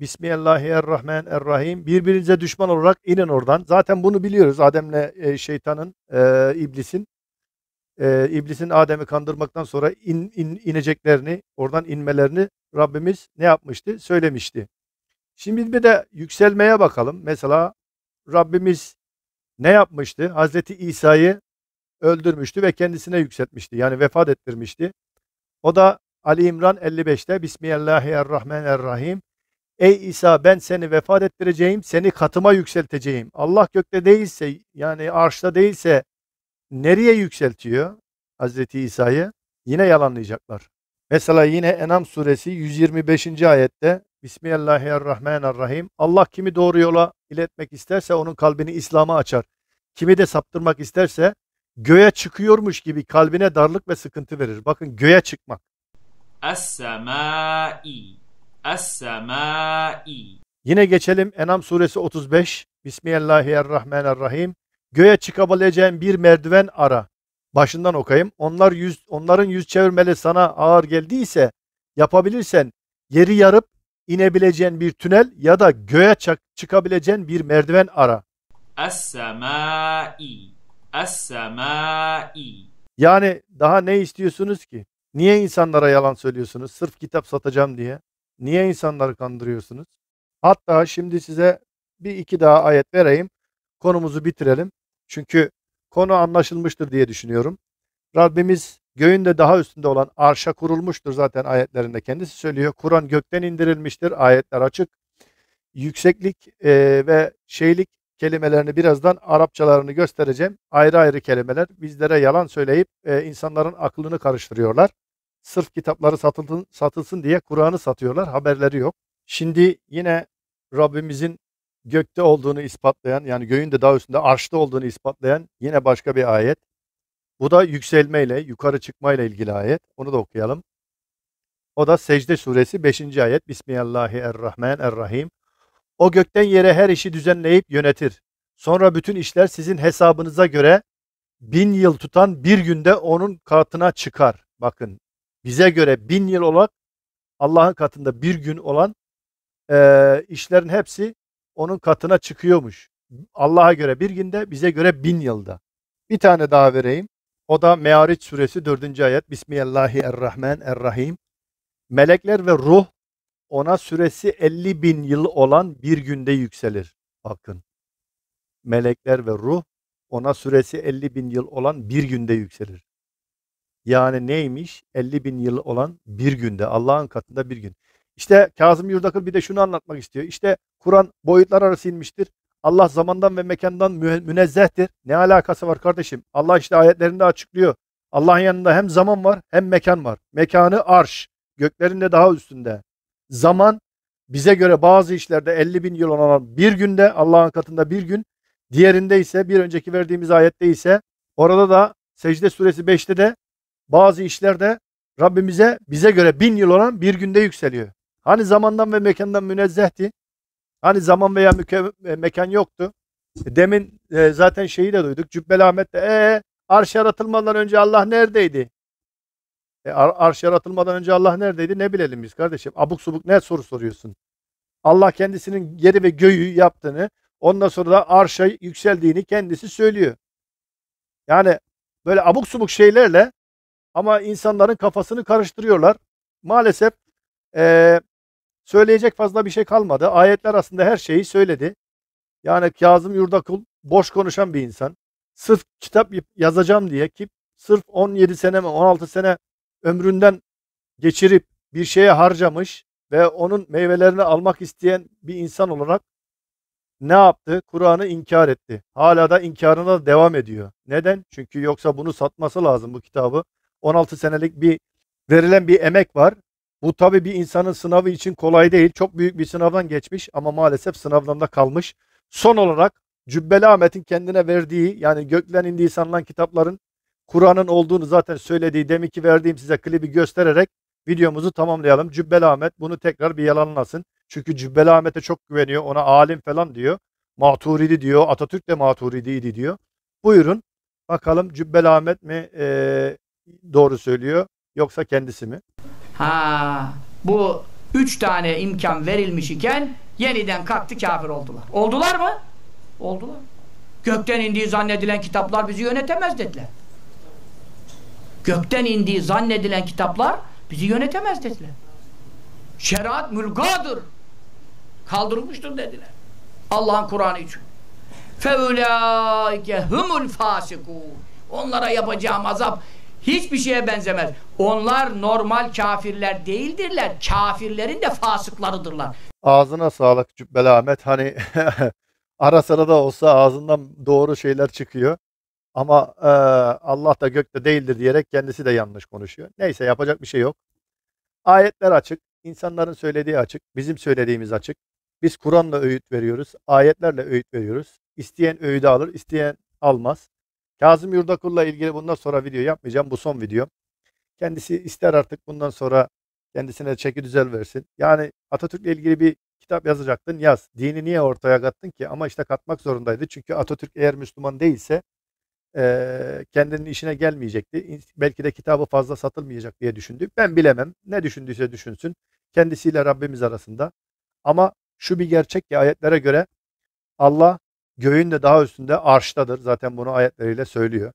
Bismillahirrahmanirrahim. Birbirinize düşman olarak inin oradan. Zaten bunu biliyoruz Adem'le e, şeytanın, e, iblisin e, iblisin Adem'i kandırmaktan sonra in, in, ineceklerini, oradan inmelerini Rabbimiz ne yapmıştı? Söylemişti. Şimdi bir de yükselmeye bakalım. Mesela Rabbimiz ne yapmıştı? Hazreti İsa'yı öldürmüştü ve kendisine yükseltmişti. Yani vefat ettirmişti. O da Ali İmran 55'te Bismillahirrahmanirrahim Ey İsa ben seni vefat ettireceğim, seni katıma yükselteceğim. Allah gökte değilse yani arşta değilse Nereye yükseltiyor Hazreti İsa'yı? Yine yalanlayacaklar. Mesela yine Enam suresi 125. ayette Bismillahirrahmanirrahim. Allah kimi doğru yola iletmek isterse onun kalbini İslam'a açar. Kimi de saptırmak isterse göğe çıkıyormuş gibi kalbine darlık ve sıkıntı verir. Bakın göğe çıkmak. Es-semâi. Es-semâi. Yine geçelim Enam suresi 35. Bismillahirrahmanirrahim. Göğe çıkabileceğin bir merdiven ara. Başından okayım. Onlar yüz, onların yüz çevirmeli sana ağır geldiyse yapabilirsen yeri yarıp inebileceğin bir tünel ya da göğe çak, çıkabileceğin bir merdiven ara. es i, es i. Yani daha ne istiyorsunuz ki? Niye insanlara yalan söylüyorsunuz? Sırf kitap satacağım diye. Niye insanları kandırıyorsunuz? Hatta şimdi size bir iki daha ayet vereyim konumuzu bitirelim. Çünkü konu anlaşılmıştır diye düşünüyorum. Rabbimiz göğün de daha üstünde olan arşa kurulmuştur zaten ayetlerinde kendisi söylüyor. Kur'an gökten indirilmiştir. Ayetler açık. Yükseklik e, ve şeylik kelimelerini birazdan Arapçalarını göstereceğim. Ayrı ayrı kelimeler bizlere yalan söyleyip e, insanların aklını karıştırıyorlar. Sırf kitapları satılsın, satılsın diye Kur'an'ı satıyorlar. Haberleri yok. Şimdi yine Rabbimizin gökte olduğunu ispatlayan yani göğün de daha üstünde arşta olduğunu ispatlayan yine başka bir ayet. Bu da yükselmeyle, yukarı çıkmayla ilgili ayet. Onu da okuyalım. O da Secde Suresi 5. ayet. Bismillahirrahmanirrahim. O gökten yere her işi düzenleyip yönetir. Sonra bütün işler sizin hesabınıza göre bin yıl tutan bir günde onun katına çıkar. Bakın bize göre bin yıl olan Allah'ın katında bir gün olan e, işlerin hepsi onun katına çıkıyormuş. Allah'a göre bir günde, bize göre bin yılda. Bir tane daha vereyim. O da Meariç suresi 4. ayet. Bismillahi errahman errahim. Melekler ve ruh ona süresi 50 bin yıl olan bir günde yükselir. Bakın. Melekler ve ruh ona süresi 50 bin yıl olan bir günde yükselir. Yani neymiş? 50 bin yıl olan bir günde. Allah'ın katında bir gün. İşte Kazım Yurdakıl bir de şunu anlatmak istiyor. İşte Kur'an boyutlar arası inmiştir. Allah zamandan ve mekandan münezzehtir. Ne alakası var kardeşim? Allah işte ayetlerinde açıklıyor. Allah'ın yanında hem zaman var hem mekan var. Mekanı arş. Göklerin de daha üstünde. Zaman bize göre bazı işlerde 50 bin yıl olan bir günde Allah'ın katında bir gün. Diğerinde ise bir önceki verdiğimiz ayette ise orada da secde suresi 5'te de bazı işlerde Rabbimize bize göre bin yıl olan bir günde yükseliyor. Hani zamandan ve mekandan münezzehti? Hani zaman veya müke- e, mekan yoktu? E, demin e, zaten şeyi de duyduk. Cübbeli Ahmet de ee, arş yaratılmadan önce Allah neredeydi? E, ar arş yaratılmadan önce Allah neredeydi? Ne bilelim biz kardeşim? Abuk subuk ne soru soruyorsun? Allah kendisinin yeri ve göğü yaptığını, ondan sonra da arşa yükseldiğini kendisi söylüyor. Yani böyle abuk subuk şeylerle ama insanların kafasını karıştırıyorlar. Maalesef e, Söyleyecek fazla bir şey kalmadı. Ayetler aslında her şeyi söyledi. Yani Kazım Yurdakul boş konuşan bir insan. Sırf kitap yazacağım diye ki sırf 17 sene mi 16 sene ömründen geçirip bir şeye harcamış ve onun meyvelerini almak isteyen bir insan olarak ne yaptı? Kur'an'ı inkar etti. Hala da inkarına devam ediyor. Neden? Çünkü yoksa bunu satması lazım bu kitabı. 16 senelik bir verilen bir emek var bu tabii bir insanın sınavı için kolay değil. Çok büyük bir sınavdan geçmiş ama maalesef sınavdan kalmış. Son olarak Cübbeli Ahmet'in kendine verdiği yani gökten indiği sanılan kitapların Kur'an'ın olduğunu zaten söylediği deminki verdiğim size klibi göstererek videomuzu tamamlayalım. Cübbeli Ahmet bunu tekrar bir yalanlasın. Çünkü Cübbeli Ahmet'e çok güveniyor. Ona alim falan diyor. Maturidi diyor. Atatürk de Maturidiydi diyor. Buyurun bakalım Cübbeli Ahmet mi e, doğru söylüyor yoksa kendisi mi? Ha, bu üç tane imkan verilmiş iken yeniden kalktı kafir oldular. Oldular mı? Oldular. Gökten indiği zannedilen kitaplar bizi yönetemez dediler. Gökten indiği zannedilen kitaplar bizi yönetemez dediler. Şeriat mülgadır. Kaldırılmıştır dediler. Allah'ın Kur'an'ı için. فَاُولَٰئِكَ هُمُ الْفَاسِقُونَ Onlara yapacağım azap Hiçbir şeye benzemez. Onlar normal kafirler değildirler. Kafirlerin de fasıklarıdırlar. Ağzına sağlık Cübbeli Ahmet. Hani (laughs) ara sıra da olsa ağzından doğru şeyler çıkıyor. Ama e, Allah da gökte değildir diyerek kendisi de yanlış konuşuyor. Neyse yapacak bir şey yok. Ayetler açık. İnsanların söylediği açık. Bizim söylediğimiz açık. Biz Kur'an'la öğüt veriyoruz. Ayetlerle öğüt veriyoruz. İsteyen öğüde alır, isteyen almaz. Kazım Yurdakul'la ilgili bundan sonra video yapmayacağım. Bu son video. Kendisi ister artık bundan sonra kendisine çeki düzel versin. Yani Atatürk'le ilgili bir kitap yazacaktın yaz. Dini niye ortaya kattın ki? Ama işte katmak zorundaydı. Çünkü Atatürk eğer Müslüman değilse e, kendinin işine gelmeyecekti. Belki de kitabı fazla satılmayacak diye düşündü. Ben bilemem. Ne düşündüyse düşünsün. Kendisiyle Rabbimiz arasında. Ama şu bir gerçek ki ayetlere göre Allah Göğün de daha üstünde arştadır. Zaten bunu ayetleriyle söylüyor.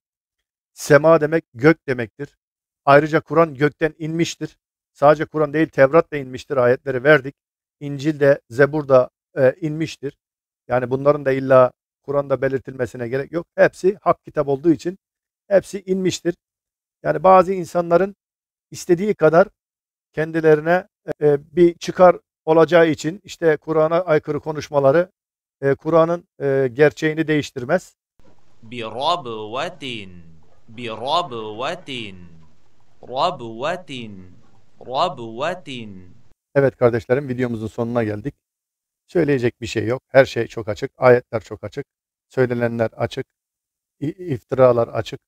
Sema demek gök demektir. Ayrıca Kur'an gökten inmiştir. Sadece Kur'an değil Tevrat da inmiştir ayetleri verdik. İncil de Zebur da e, inmiştir. Yani bunların da illa Kur'an'da belirtilmesine gerek yok. Hepsi hak kitap olduğu için hepsi inmiştir. Yani bazı insanların istediği kadar kendilerine e, bir çıkar olacağı için işte Kur'an'a aykırı konuşmaları e, Kur'an'ın e, gerçeğini değiştirmez. Bi rabvetin bi rabvetin rabvetin rabvetin Evet kardeşlerim videomuzun sonuna geldik. Söyleyecek bir şey yok. Her şey çok açık. Ayetler çok açık. Söylenenler açık. İftiralar açık.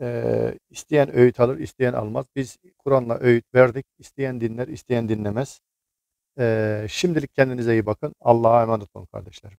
Ee, isteyen öğüt alır, isteyen almaz. Biz Kur'an'la öğüt verdik. İsteyen dinler, isteyen dinlemez. Ee, şimdilik kendinize iyi bakın. Allah'a emanet olun kardeşlerim.